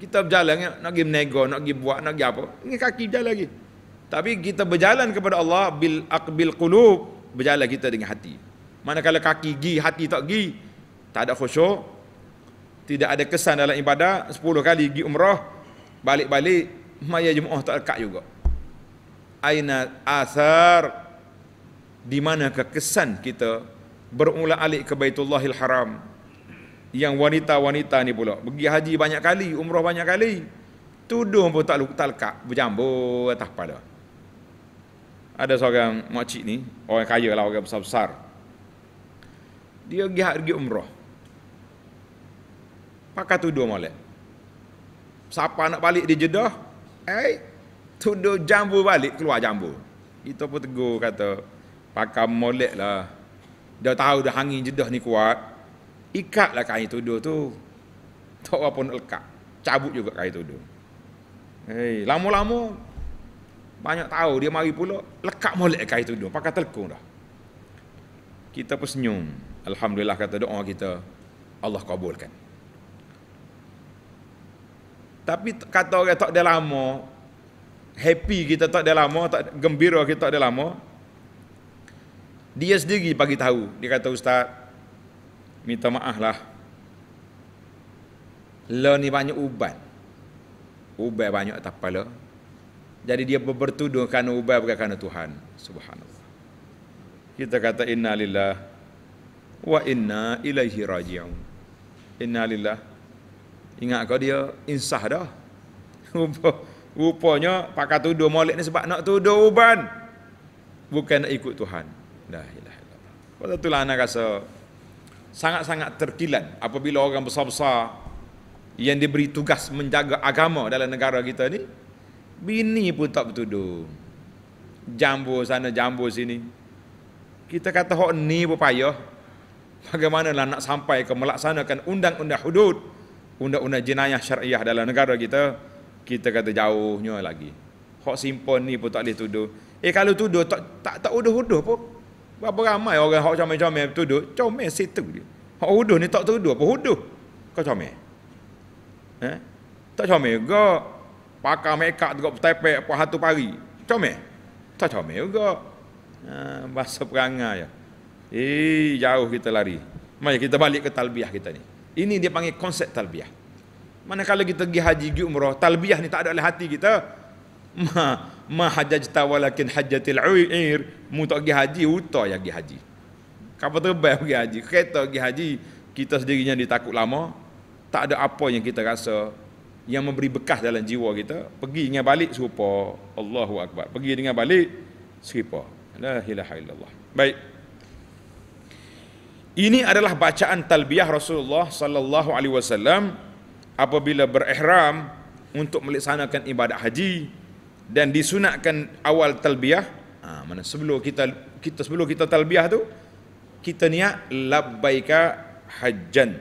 kita berjalan nak pergi menego nak pergi buat nak pergi apa dengan kaki jalan lagi tapi kita berjalan kepada Allah bil aqbil qulub berjalan kita dengan hati manakala kaki gi hati tak gi tak ada khusyuk tidak ada kesan dalam ibadah 10 kali pergi umrah balik-balik maya jemaah tak dekat juga aina asar di mana kekesan kita berulah alik ke Baitullahil Haram yang wanita-wanita ni pula pergi haji banyak kali umrah banyak kali tuduh pun tak luk talak berjambur atas pada ada seorang makcik ni orang kaya lah orang besar-besar dia pergi umrah pakai tuduh molek. Siapa nak balik di Jeddah, eh tuduh jambu balik keluar jambu. Kita pun tegur kata pakai molek lah. Dah tahu dah hangin Jeddah ni kuat. Ikatlah kain tuduh tu. Tak apa pun lekat. Cabut juga kain tuduh. Eh, Hei, lama-lama banyak tahu dia mari pula lekat molek kain tuduh. Pakai telkung dah. Kita pun senyum. Alhamdulillah kata doa kita Allah kabulkan. Tapi kata orang tak ada lama, happy kita tak ada lama, tak gembira kita tak ada lama. Dia sendiri bagi tahu, dia kata ustaz, minta maaf lah. Lo ni banyak ubat. Ubat banyak tak pala. Jadi dia bertuduh kerana ubat bukan kerana Tuhan. Subhanallah. Kita kata inna lillah wa inna ilaihi raji'un. Inna lillah Ingat kau dia insah dah. Rupa, rupanya pakar tuduh molek ni sebab nak tuduh uban. Bukan nak ikut Tuhan. Dah ilah ilah. Lepas itulah anak rasa sangat-sangat terkilan apabila orang besar-besar yang diberi tugas menjaga agama dalam negara kita ni bini pun tak bertuduh jambu sana jambu sini kita kata hok ni berpayah bagaimana nak sampai ke melaksanakan undang-undang hudud undang-undang jenayah syariah dalam negara kita, kita kata jauhnya lagi. Hak simpan ni pun tak boleh tuduh. Eh kalau tuduh tak tak tak uduh-uduh pun. Berapa ramai orang hak comel-comel tuduh, comel situ dia. Hak uduh ni tak tuduh apa uduh. Kau comel. Eh? Tak comel juga. pakai mekak tu kat petepek apa satu pari. Comel. Tak comel juga. Ha, bahasa perangai ya. Eh jauh kita lari. Mari kita balik ke talbiah kita ni. Ini dia panggil konsep talbiah. kalau kita pergi haji, pergi umrah, talbiah ni tak ada dalam hati kita. Ma, ma hajaj tawalakin hajatil u'ir. Mu tak pergi haji, utah yang pergi haji. Kapal terbang pergi haji, kereta pergi haji. Kita sendirinya ditakut lama. Tak ada apa yang kita rasa yang memberi bekas dalam jiwa kita. Pergi dengan balik serupa Allahu Akbar. Pergi dengan balik serupa. La ilaha illallah. Baik. Ini adalah bacaan talbiyah Rasulullah sallallahu alaihi wasallam apabila berihram untuk melaksanakan ibadat haji dan disunatkan awal talbiyah. Ha, mana sebelum kita kita sebelum kita talbiyah tu kita niat labbaika hajjan.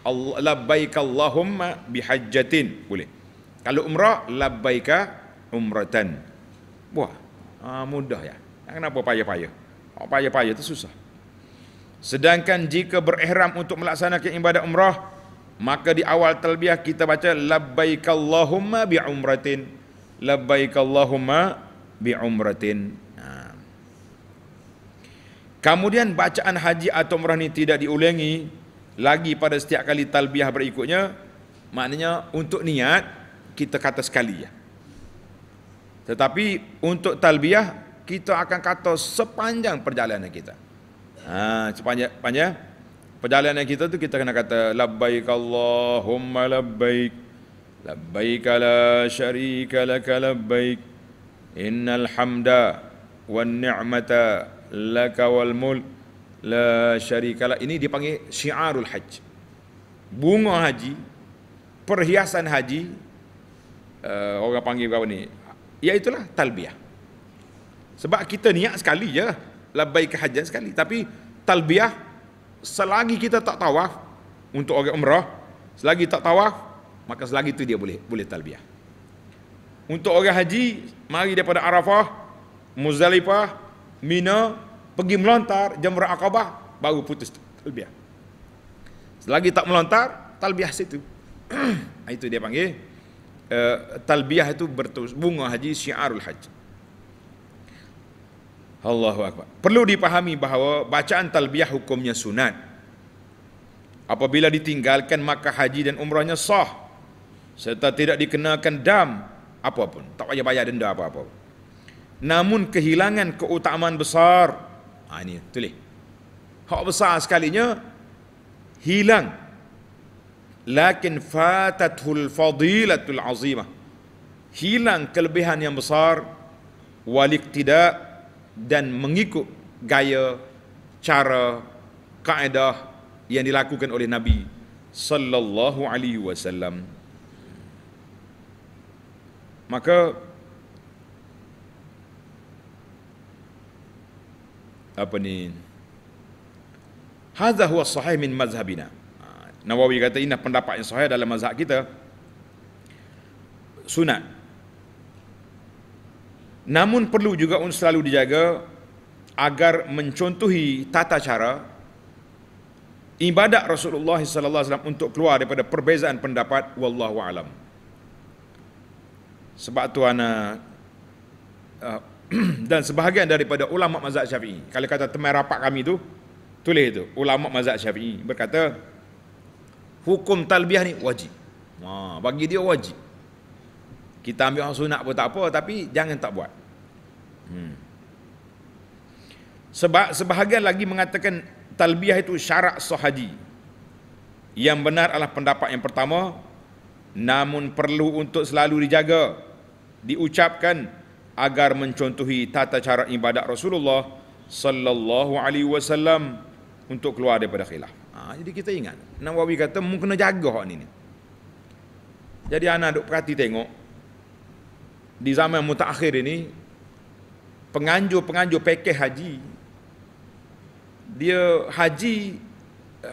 Allah labbaika Allahumma bihajjatin. Boleh. Kalau umrah labbaika umratan. Wah, ha, mudah ya. Kenapa payah-payah? Oh, payah-payah tu susah. Sedangkan jika berihram untuk melaksanakan ibadat umrah, maka di awal talbiyah kita baca labbaikallahumma biumratin. Labbaikallahumma biumratin. Ha. Kemudian bacaan haji atau umrah ini tidak diulangi lagi pada setiap kali talbiyah berikutnya. Maknanya untuk niat kita kata sekali ya. Tetapi untuk talbiyah kita akan kata sepanjang perjalanan kita. Ha, sepanjang, sepanjang perjalanan kita tu kita kena kata labbaik Allahumma labbaik labbaik la syarika lak labbaik innal hamda wan ni'mata lak wal mul la syarika lak. ini dipanggil syiarul haji bunga haji perhiasan haji uh, orang panggil apa ni iaitulah talbiah sebab kita niat sekali je labbaik hajjah sekali tapi talbiah selagi kita tak tawaf untuk orang umrah selagi tak tawaf maka selagi itu dia boleh boleh talbiah. untuk orang haji mari daripada Arafah Muzdalifah Mina pergi melontar jamrah akabah baru putus talbiah. selagi tak melontar talbiah situ itu dia panggil uh, talbiyah itu bertus bunga haji syiarul haji Allahu Akbar. Perlu dipahami bahawa bacaan talbiyah hukumnya sunat. Apabila ditinggalkan maka haji dan umrahnya sah. Serta tidak dikenakan dam apapun. Tak payah bayar denda apa-apa. Namun kehilangan keutamaan besar. Ha, ini tulis. Hak besar sekalinya hilang. Lakin fatatul fadilatul azimah. Hilang kelebihan yang besar. Waliktidak dan mengikut gaya cara kaedah yang dilakukan oleh Nabi sallallahu alaihi wasallam maka apa ni hadza huwa sahih min mazhabina Nawawi kata ini pendapat yang sahih dalam mazhab kita sunat Namun perlu juga untuk selalu dijaga agar mencontohi tata cara ibadat Rasulullah sallallahu alaihi wasallam untuk keluar daripada perbezaan pendapat wallahu alam. Sebab tu ana uh, dan sebahagian daripada ulama mazhab Syafi'i. Kalau kata teman rapat kami tu tulis itu ulama mazhab Syafi'i berkata hukum talbiyah ni wajib. Ha, bagi dia wajib. Kita ambil orang sunat pun tak apa tapi jangan tak buat. Hmm. Sebab sebahagian lagi mengatakan talbiyah itu syarat sahaji. Yang benar adalah pendapat yang pertama namun perlu untuk selalu dijaga diucapkan agar mencontohi tata cara ibadat Rasulullah sallallahu alaihi wasallam untuk keluar daripada khilaf. Ha, jadi kita ingat Nawawi kata mungkin kena jaga hak ni. Jadi anak duk perhati tengok di zaman mutakhir ini penganjur-penganjur pakej haji dia haji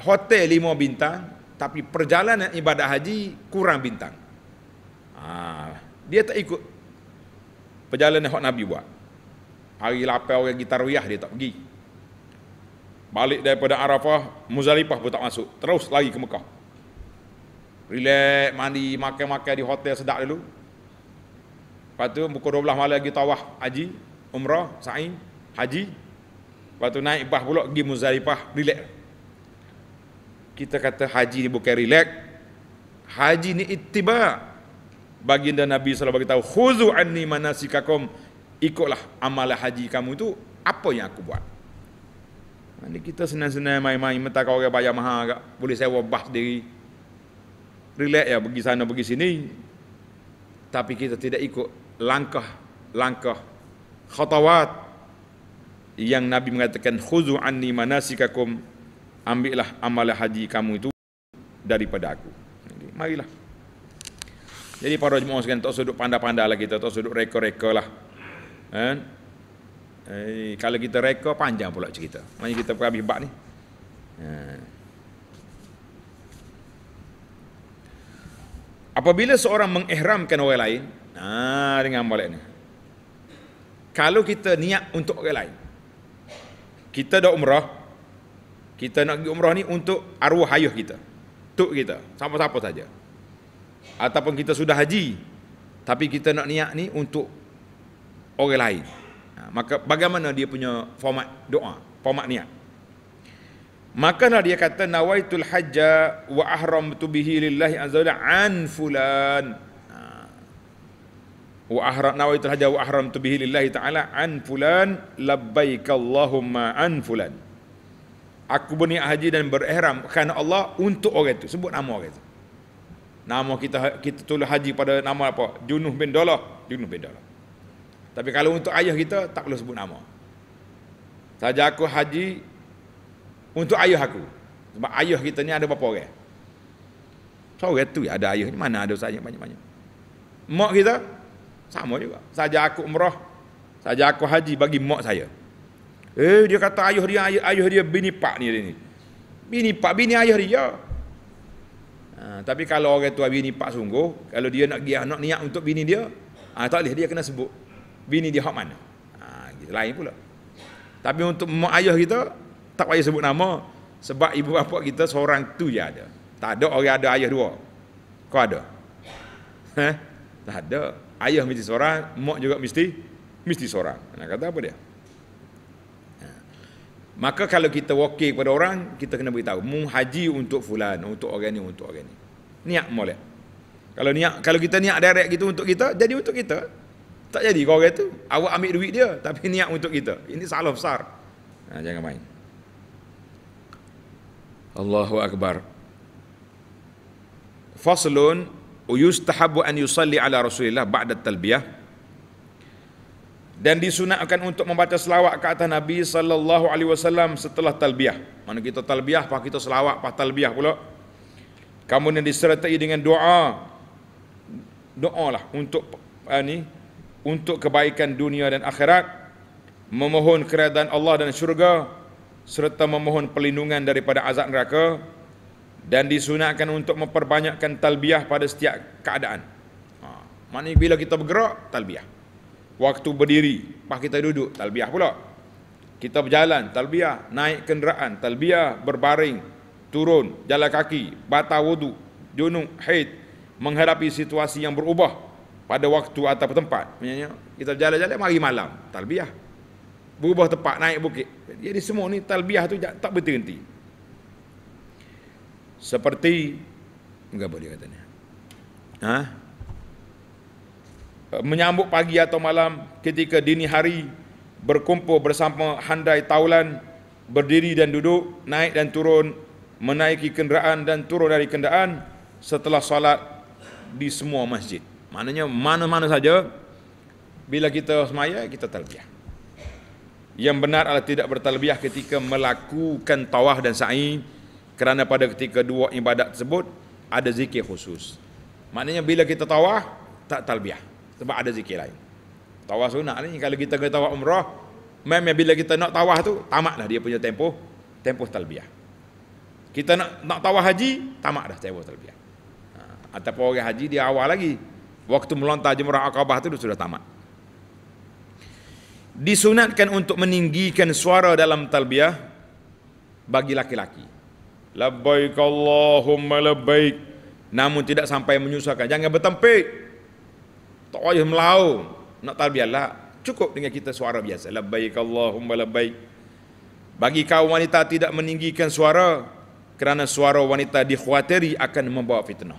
hotel lima bintang tapi perjalanan ibadat haji kurang bintang ha, dia tak ikut perjalanan hak Nabi buat hari lapan orang gitar wiyah dia tak pergi balik daripada Arafah Muzalipah pun tak masuk terus lagi ke Mekah relax mandi makan-makan di hotel sedap dulu Lepas tu pukul 12 malam lagi tawah haji, umrah, sa'i, haji. Lepas tu naik bas pula pergi Muzdalifah, relax. Kita kata haji ni bukan relax. Haji ni ittiba. Baginda Nabi SAW beritahu, Khuzu anni manasikakum. Ikutlah amalan haji kamu itu. Apa yang aku buat? Ini kita senang-senang main-main. Minta kau orang bayar mahal agak. Boleh sewa bas diri. Relax ya, pergi sana, pergi sini. Tapi kita tidak ikut langkah-langkah khatawat yang Nabi mengatakan khudhu anni manasikakum ambillah amal haji kamu itu daripada aku. Jadi, marilah. Jadi para jemaah sekalian tak usah duduk pandai-pandai lah kita, tak usah duduk reka-reka lah. Kan? Eh, kalau kita reka panjang pula cerita. Mana kita pergi bab ni. Eh. Apabila seorang mengihramkan orang lain, Nah, dengan balik ni. Kalau kita niat untuk orang lain. Kita dah umrah. Kita nak pergi umrah ni untuk arwah ayah kita. Tuk kita. Siapa-siapa saja. Ataupun kita sudah haji. Tapi kita nak niat ni untuk orang lain. maka bagaimana dia punya format doa. Format niat. Maka nak dia kata nawaitul hajja wa ahram tu bihi lillahi azza wa an fulan wa ahram nawaitul hajj wa ahram tu bihi lillahi taala an fulan labbaik allahumma an fulan aku berniat haji dan berihram kerana Allah untuk orang itu sebut nama orang itu nama kita kita tulis haji pada nama apa junuh bin dalah junuh bin dalah tapi kalau untuk ayah kita tak perlu sebut nama saja aku haji untuk ayah aku sebab ayah kita ni ada berapa orang seorang tu ya, ada ayah mana ada banyak-banyak mak kita sama juga. Saja aku umrah, saja aku haji bagi mak saya. Eh dia kata ayah dia ayah, ayah dia bini pak ni dia ni. Bini pak bini ayah dia. Ya. Ha, tapi kalau orang tu bini pak sungguh, kalau dia nak dia nak niat untuk bini dia, ha, tak boleh dia kena sebut bini dia hak mana. Ha, gitu, lain pula. Tapi untuk mak ayah kita tak payah sebut nama sebab ibu bapa kita seorang tu je ada. Tak ada orang ada ayah dua. Kau ada? Heh? Tak ada ayah mesti seorang, mak juga mesti mesti seorang. Nak kata apa dia? Ya. Maka kalau kita wakil kepada orang, kita kena beritahu, mu haji untuk fulan, untuk orang ni, untuk orang ni. Niat boleh. Kalau niat kalau kita niat direct gitu untuk kita, jadi untuk kita. Tak jadi kau orang tu. Awak ambil duit dia, tapi niat untuk kita. Ini salah besar. Ha, jangan main. Allahu Akbar. Faslun Oh, tahabu an yusalli ala Rasulullah ba'da talbiyah dan disunatkan untuk membaca selawat ke atas Nabi sallallahu alaihi wasallam setelah talbiyah. Mana kita talbiyah, pak kita selawat, pak talbiyah pula. yang disertai dengan doa. Doalah untuk uh, ni untuk kebaikan dunia dan akhirat memohon keridaan Allah dan syurga serta memohon perlindungan daripada azab neraka dan disunatkan untuk memperbanyakkan talbiah pada setiap keadaan. Ha, maknanya bila kita bergerak, talbiah. Waktu berdiri, pas kita duduk, talbiah pula. Kita berjalan, talbiah. Naik kenderaan, talbiah. Berbaring, turun, jalan kaki, batal wudu, junuk, haid. Menghadapi situasi yang berubah pada waktu atau tempat. Maksudnya, kita jalan-jalan, mari malam, talbiah. Berubah tempat, naik bukit. Jadi semua ni talbiah tu tak berhenti-henti seperti enggak boleh katanya Hah? menyambut pagi atau malam ketika dini hari berkumpul bersama handai taulan berdiri dan duduk naik dan turun menaiki kenderaan dan turun dari kenderaan setelah solat di semua masjid maknanya mana-mana saja bila kita semaya kita talbiah yang benar adalah tidak bertalbiah ketika melakukan tawah dan sa'i kerana pada ketika dua ibadat tersebut ada zikir khusus maknanya bila kita tawah tak talbiah sebab ada zikir lain tawaf sunat ni kalau kita kena tawah umrah memang bila kita nak tawah tu tamatlah dia punya tempoh tempoh talbiah kita nak nak tawah haji tamat dah tempoh talbiah ha, ataupun orang haji dia awal lagi waktu melontar jumrah akabah tu sudah tamat disunatkan untuk meninggikan suara dalam talbiah bagi laki-laki labbaik Allahumma labbaik namun tidak sampai menyusahkan jangan bertempik tak payah melau nak talbiyalah cukup dengan kita suara biasa labbaik Allahumma labbaik bagi kaum wanita tidak meninggikan suara kerana suara wanita dikhawatiri akan membawa fitnah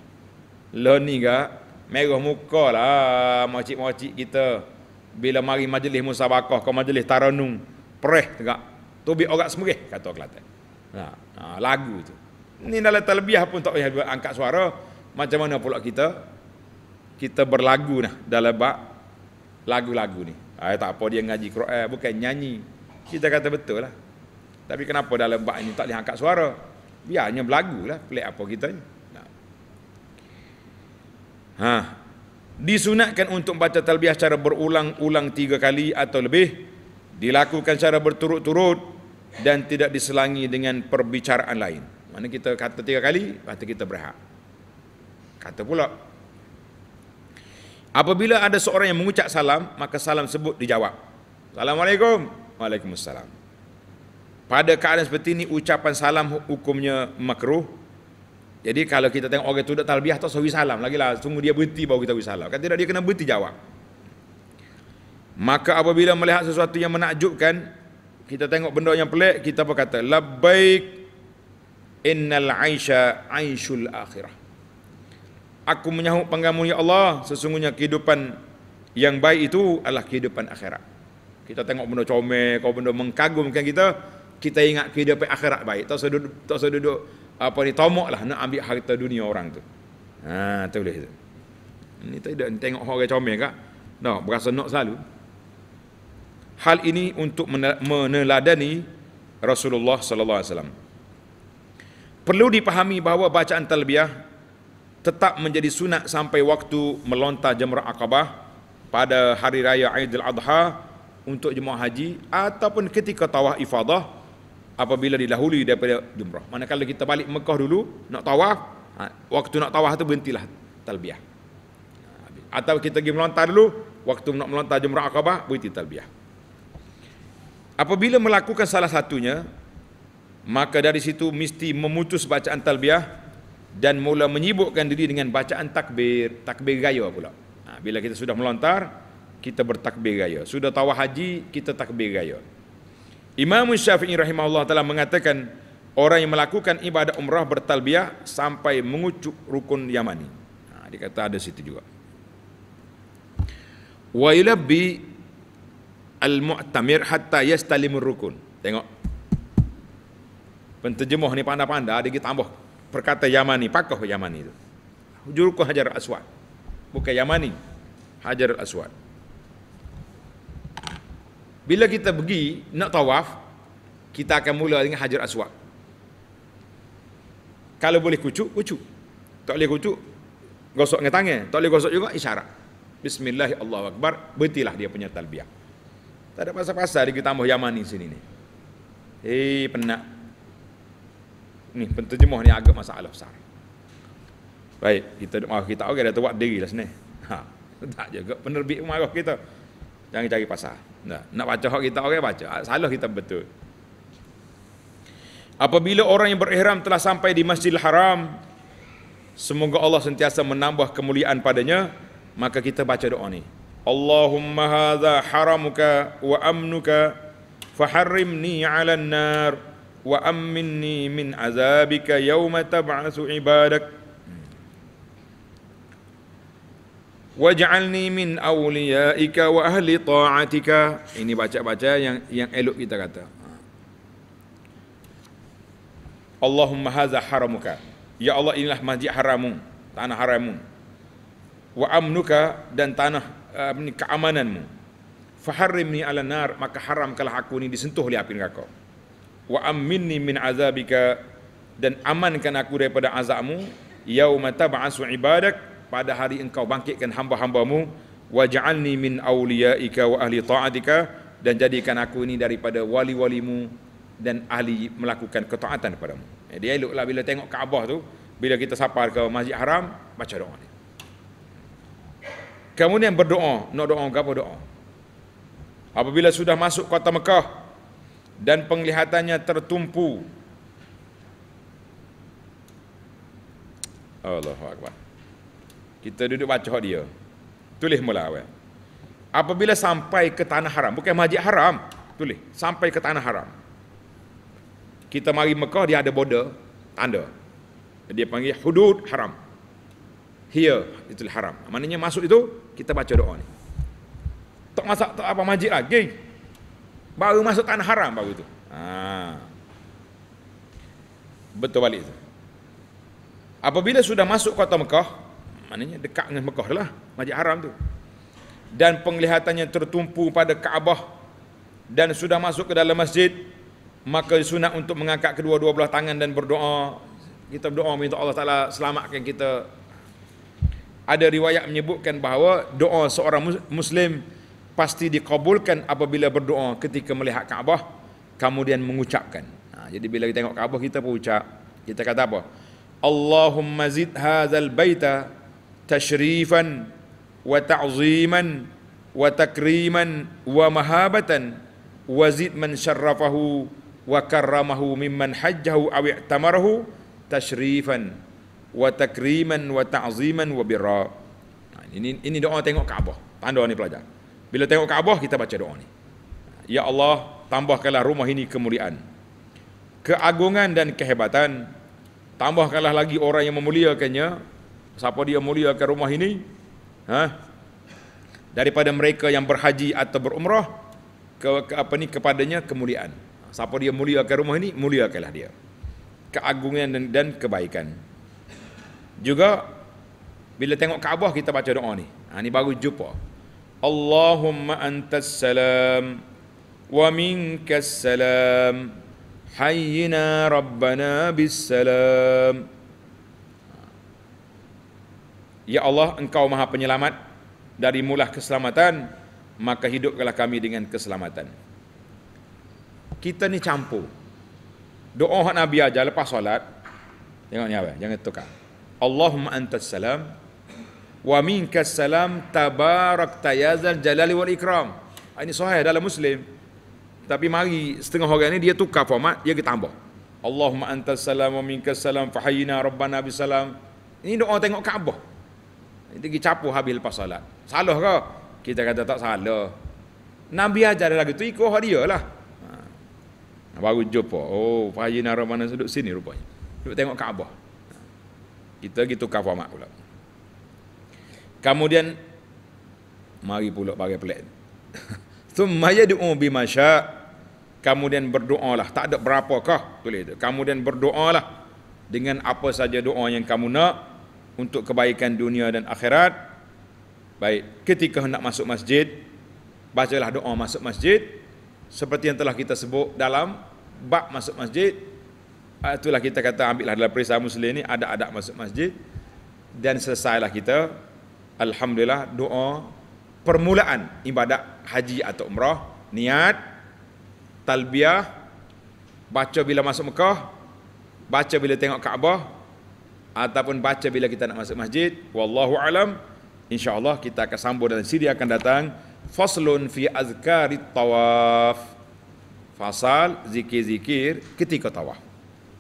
le ni gak merah muka lah makcik-makcik kita bila mari majlis musabakah ke majlis taranung perih tengok tu bi orang semerih kata orang kelantan Ha, ha, lagu tu. Ni dalam talbiah pun tak payah angkat suara. Macam mana pula kita? Kita berlagu lah dalam bak lagu-lagu ni. Ha, tak apa dia ngaji Quran, bukan nyanyi. Kita kata betul lah. Tapi kenapa dalam bak ini tak boleh angkat suara? Biarnya berlagu lah, pelik apa kita ni. Ha. ha. Disunatkan untuk baca talbiah secara berulang-ulang tiga kali atau lebih. Dilakukan secara berturut-turut dan tidak diselangi dengan perbicaraan lain. Mana kita kata tiga kali, kata kita berhak. Kata pula. Apabila ada seorang yang mengucap salam, maka salam sebut dijawab. Assalamualaikum. Waalaikumsalam. Pada keadaan seperti ini, ucapan salam hukumnya makruh. Jadi kalau kita tengok orang itu dah talbiah atau sawi salam, lagilah tunggu dia berhenti baru kita beri salam. Kan tidak dia kena berhenti jawab. Maka apabila melihat sesuatu yang menakjubkan, kita tengok benda yang pelik kita berkata labbaik innal aisha aishul akhirah aku menyahut panggilanmu ya Allah sesungguhnya kehidupan yang baik itu adalah kehidupan akhirat kita tengok benda comel kau benda mengkagumkan kita kita ingat kehidupan akhirat baik tak usah duduk tak usah duduk apa ni tomoklah nak ambil harta dunia orang tu ha tak boleh tu ni tak ada tengok orang comel kak dah berasa nak selalu hal ini untuk meneladani Rasulullah sallallahu alaihi wasallam. Perlu dipahami bahawa bacaan talbiyah tetap menjadi sunat sampai waktu melontar jemrah Aqabah pada hari raya Aidil Adha untuk jemaah haji ataupun ketika tawaf ifadah apabila didahului daripada jumrah. Manakala kita balik Mekah dulu nak tawaf, ha, waktu nak tawaf tu berhentilah talbiyah. Ha, Atau kita pergi melontar dulu, waktu nak melontar jumrah Aqabah berhenti talbiyah. Apabila melakukan salah satunya, maka dari situ mesti memutus bacaan talbiah dan mula menyibukkan diri dengan bacaan takbir, takbir gaya pula. Ha, bila kita sudah melontar, kita bertakbir gaya. Sudah tawah haji, kita takbir gaya. Imam Syafi'i rahimahullah telah mengatakan, orang yang melakukan ibadah umrah bertalbiah sampai mengucuk rukun Yamani. Ha, dia kata ada situ juga. Wa yulabbi al-mu'tamir hatta yastalimur rukun. Tengok. Penterjemah ni pandai-pandai ada kita tambah perkata Yamani, pakoh Yamani itu. Juruku Hajar Aswad. Bukan Yamani. Hajar Aswad. Bila kita pergi nak tawaf, kita akan mula dengan Hajar Aswad. Kalau boleh kucuk, kucuk. Tak boleh kucuk, gosok dengan tangan. Tak boleh gosok juga, isyarat. Bismillahirrahmanirrahim. Berhentilah dia punya talbiah. Tak ada pasal-pasal lagi tambah Yaman ni sini ni. Hei penak. Ni penterjemah ni agak masalah besar. Baik, kita nak marah kita okey dah buat diri lah sini. Ha, tak juga penerbit marah kita. Jangan cari pasal. Nah, nak baca hak kita okey baca. Ah, salah kita betul. Apabila orang yang berihram telah sampai di Masjidil Haram, semoga Allah sentiasa menambah kemuliaan padanya, maka kita baca doa ni. Allahumma اللهم هذا حرمك al-nar wa النار min من عذابك يوم تبعث wajalni min awliyaika wa ahli taatika. ini baca-baca yang yang elok kita kata Allahumma hadza haramuka ya Allah inilah masjid harammu tanah harammu wa amnuka dan tanah Ah, keamananmu faharrimni ala nar maka haram haramkanlah aku ini disentuh oleh api neraka wa amminni min azabika dan amankan aku daripada azabmu yauma tab'asu ibadak pada hari engkau bangkitkan hamba-hambamu waj'alni min awliyaika wa ahli ta'atika dan jadikan aku ini daripada wali-walimu dan ahli melakukan ketaatan padamu. Eh, dia eloklah bila tengok Kaabah tu, bila kita sapar ke Masjid Haram, baca doa Kemudian berdoa, nak doa ke apa doa? Apabila sudah masuk kota Mekah dan penglihatannya tertumpu. Allahu akbar. Kita duduk baca dia. Tulis mula awal. Apabila sampai ke tanah haram, bukan masjid haram, tulis sampai ke tanah haram. Kita mari Mekah dia ada border, tanda. Dia panggil hudud haram. Here itu haram. Maknanya masuk itu kita baca doa ni tak masak tak apa majid lagi baru masuk tanah haram baru tu ha. betul balik tu apabila sudah masuk kota Mekah maknanya dekat dengan Mekah lah majid haram tu dan penglihatannya tertumpu pada Kaabah dan sudah masuk ke dalam masjid maka sunat untuk mengangkat kedua-dua belah tangan dan berdoa kita berdoa minta Allah Ta'ala selamatkan kita ada riwayat menyebutkan bahawa doa seorang muslim pasti dikabulkan apabila berdoa ketika melihat Kaabah kemudian mengucapkan. Ha, jadi bila kita tengok Kaabah kita pun ucap, kita kata apa? Allahumma zid hadzal baita tashrifan wa ta'ziman wa takriman wa mahabatan wa zid man syarrafahu wa karramahu mimman hajjahu aw i'tamarahu tashrifan wa takriman wa ta'ziman wa birra. Ha, ini ini doa tengok Kaabah. Tanda ni pelajar. Bila tengok Kaabah kita baca doa ni. Ya Allah, tambahkanlah rumah ini kemuliaan. Keagungan dan kehebatan. Tambahkanlah lagi orang yang memuliakannya. Siapa dia muliakan rumah ini? Ha? Daripada mereka yang berhaji atau berumrah ke, ke apa ni kepadanya kemuliaan. Siapa dia muliakan rumah ini, muliakanlah dia. Keagungan dan, dan kebaikan. Juga bila tengok Kaabah kita baca doa ni. Ha ni baru jumpa. Allahumma antas salam wa minkas salam hayyina rabbana bis salam. Ya Allah engkau Maha penyelamat dari mulah keselamatan maka hidupkanlah kami dengan keselamatan. Kita ni campur. Doa Nabi aja lepas solat. Tengok ni apa? Jangan tukar. Allahumma antas salam wa minka salam tabarak ya zal jalali wal ikram. Ah, ini sahih dalam Muslim. Tapi mari setengah orang ni dia tukar format, dia kita ditambah. Allahumma antas salam wa minka salam fahayyina rabbana bi salam. Ini doa tengok Kaabah. Ini pergi capuh habis lepas solat. Salah ke? Kita kata tak salah. Nabi ajar dia lagi tu ikut hak dia lah. Ha. Baru jumpa. Oh, fahayyina rabbana duduk sini rupanya. Duduk tengok Kaabah. Kita pergi tukar format pula. Kemudian, mari pula bagai pelik. Thumma yadu'u bimasyak. Kemudian berdoalah. Tak ada berapa kah? Tulis itu. Kemudian berdoalah Dengan apa saja doa yang kamu nak. Untuk kebaikan dunia dan akhirat. Baik. Ketika hendak masuk masjid. Bacalah doa masuk masjid. Seperti yang telah kita sebut dalam bab masuk masjid Ah, itulah kita kata ambillah dalam perisai muslim ni ada adab masuk masjid dan selesailah kita alhamdulillah doa permulaan ibadat haji atau umrah niat talbiyah baca bila masuk Mekah baca bila tengok Kaabah ataupun baca bila kita nak masuk masjid wallahu alam insyaallah kita akan sambung dalam siri akan datang faslun fi azkarit tawaf fasal zikir-zikir ketika tawaf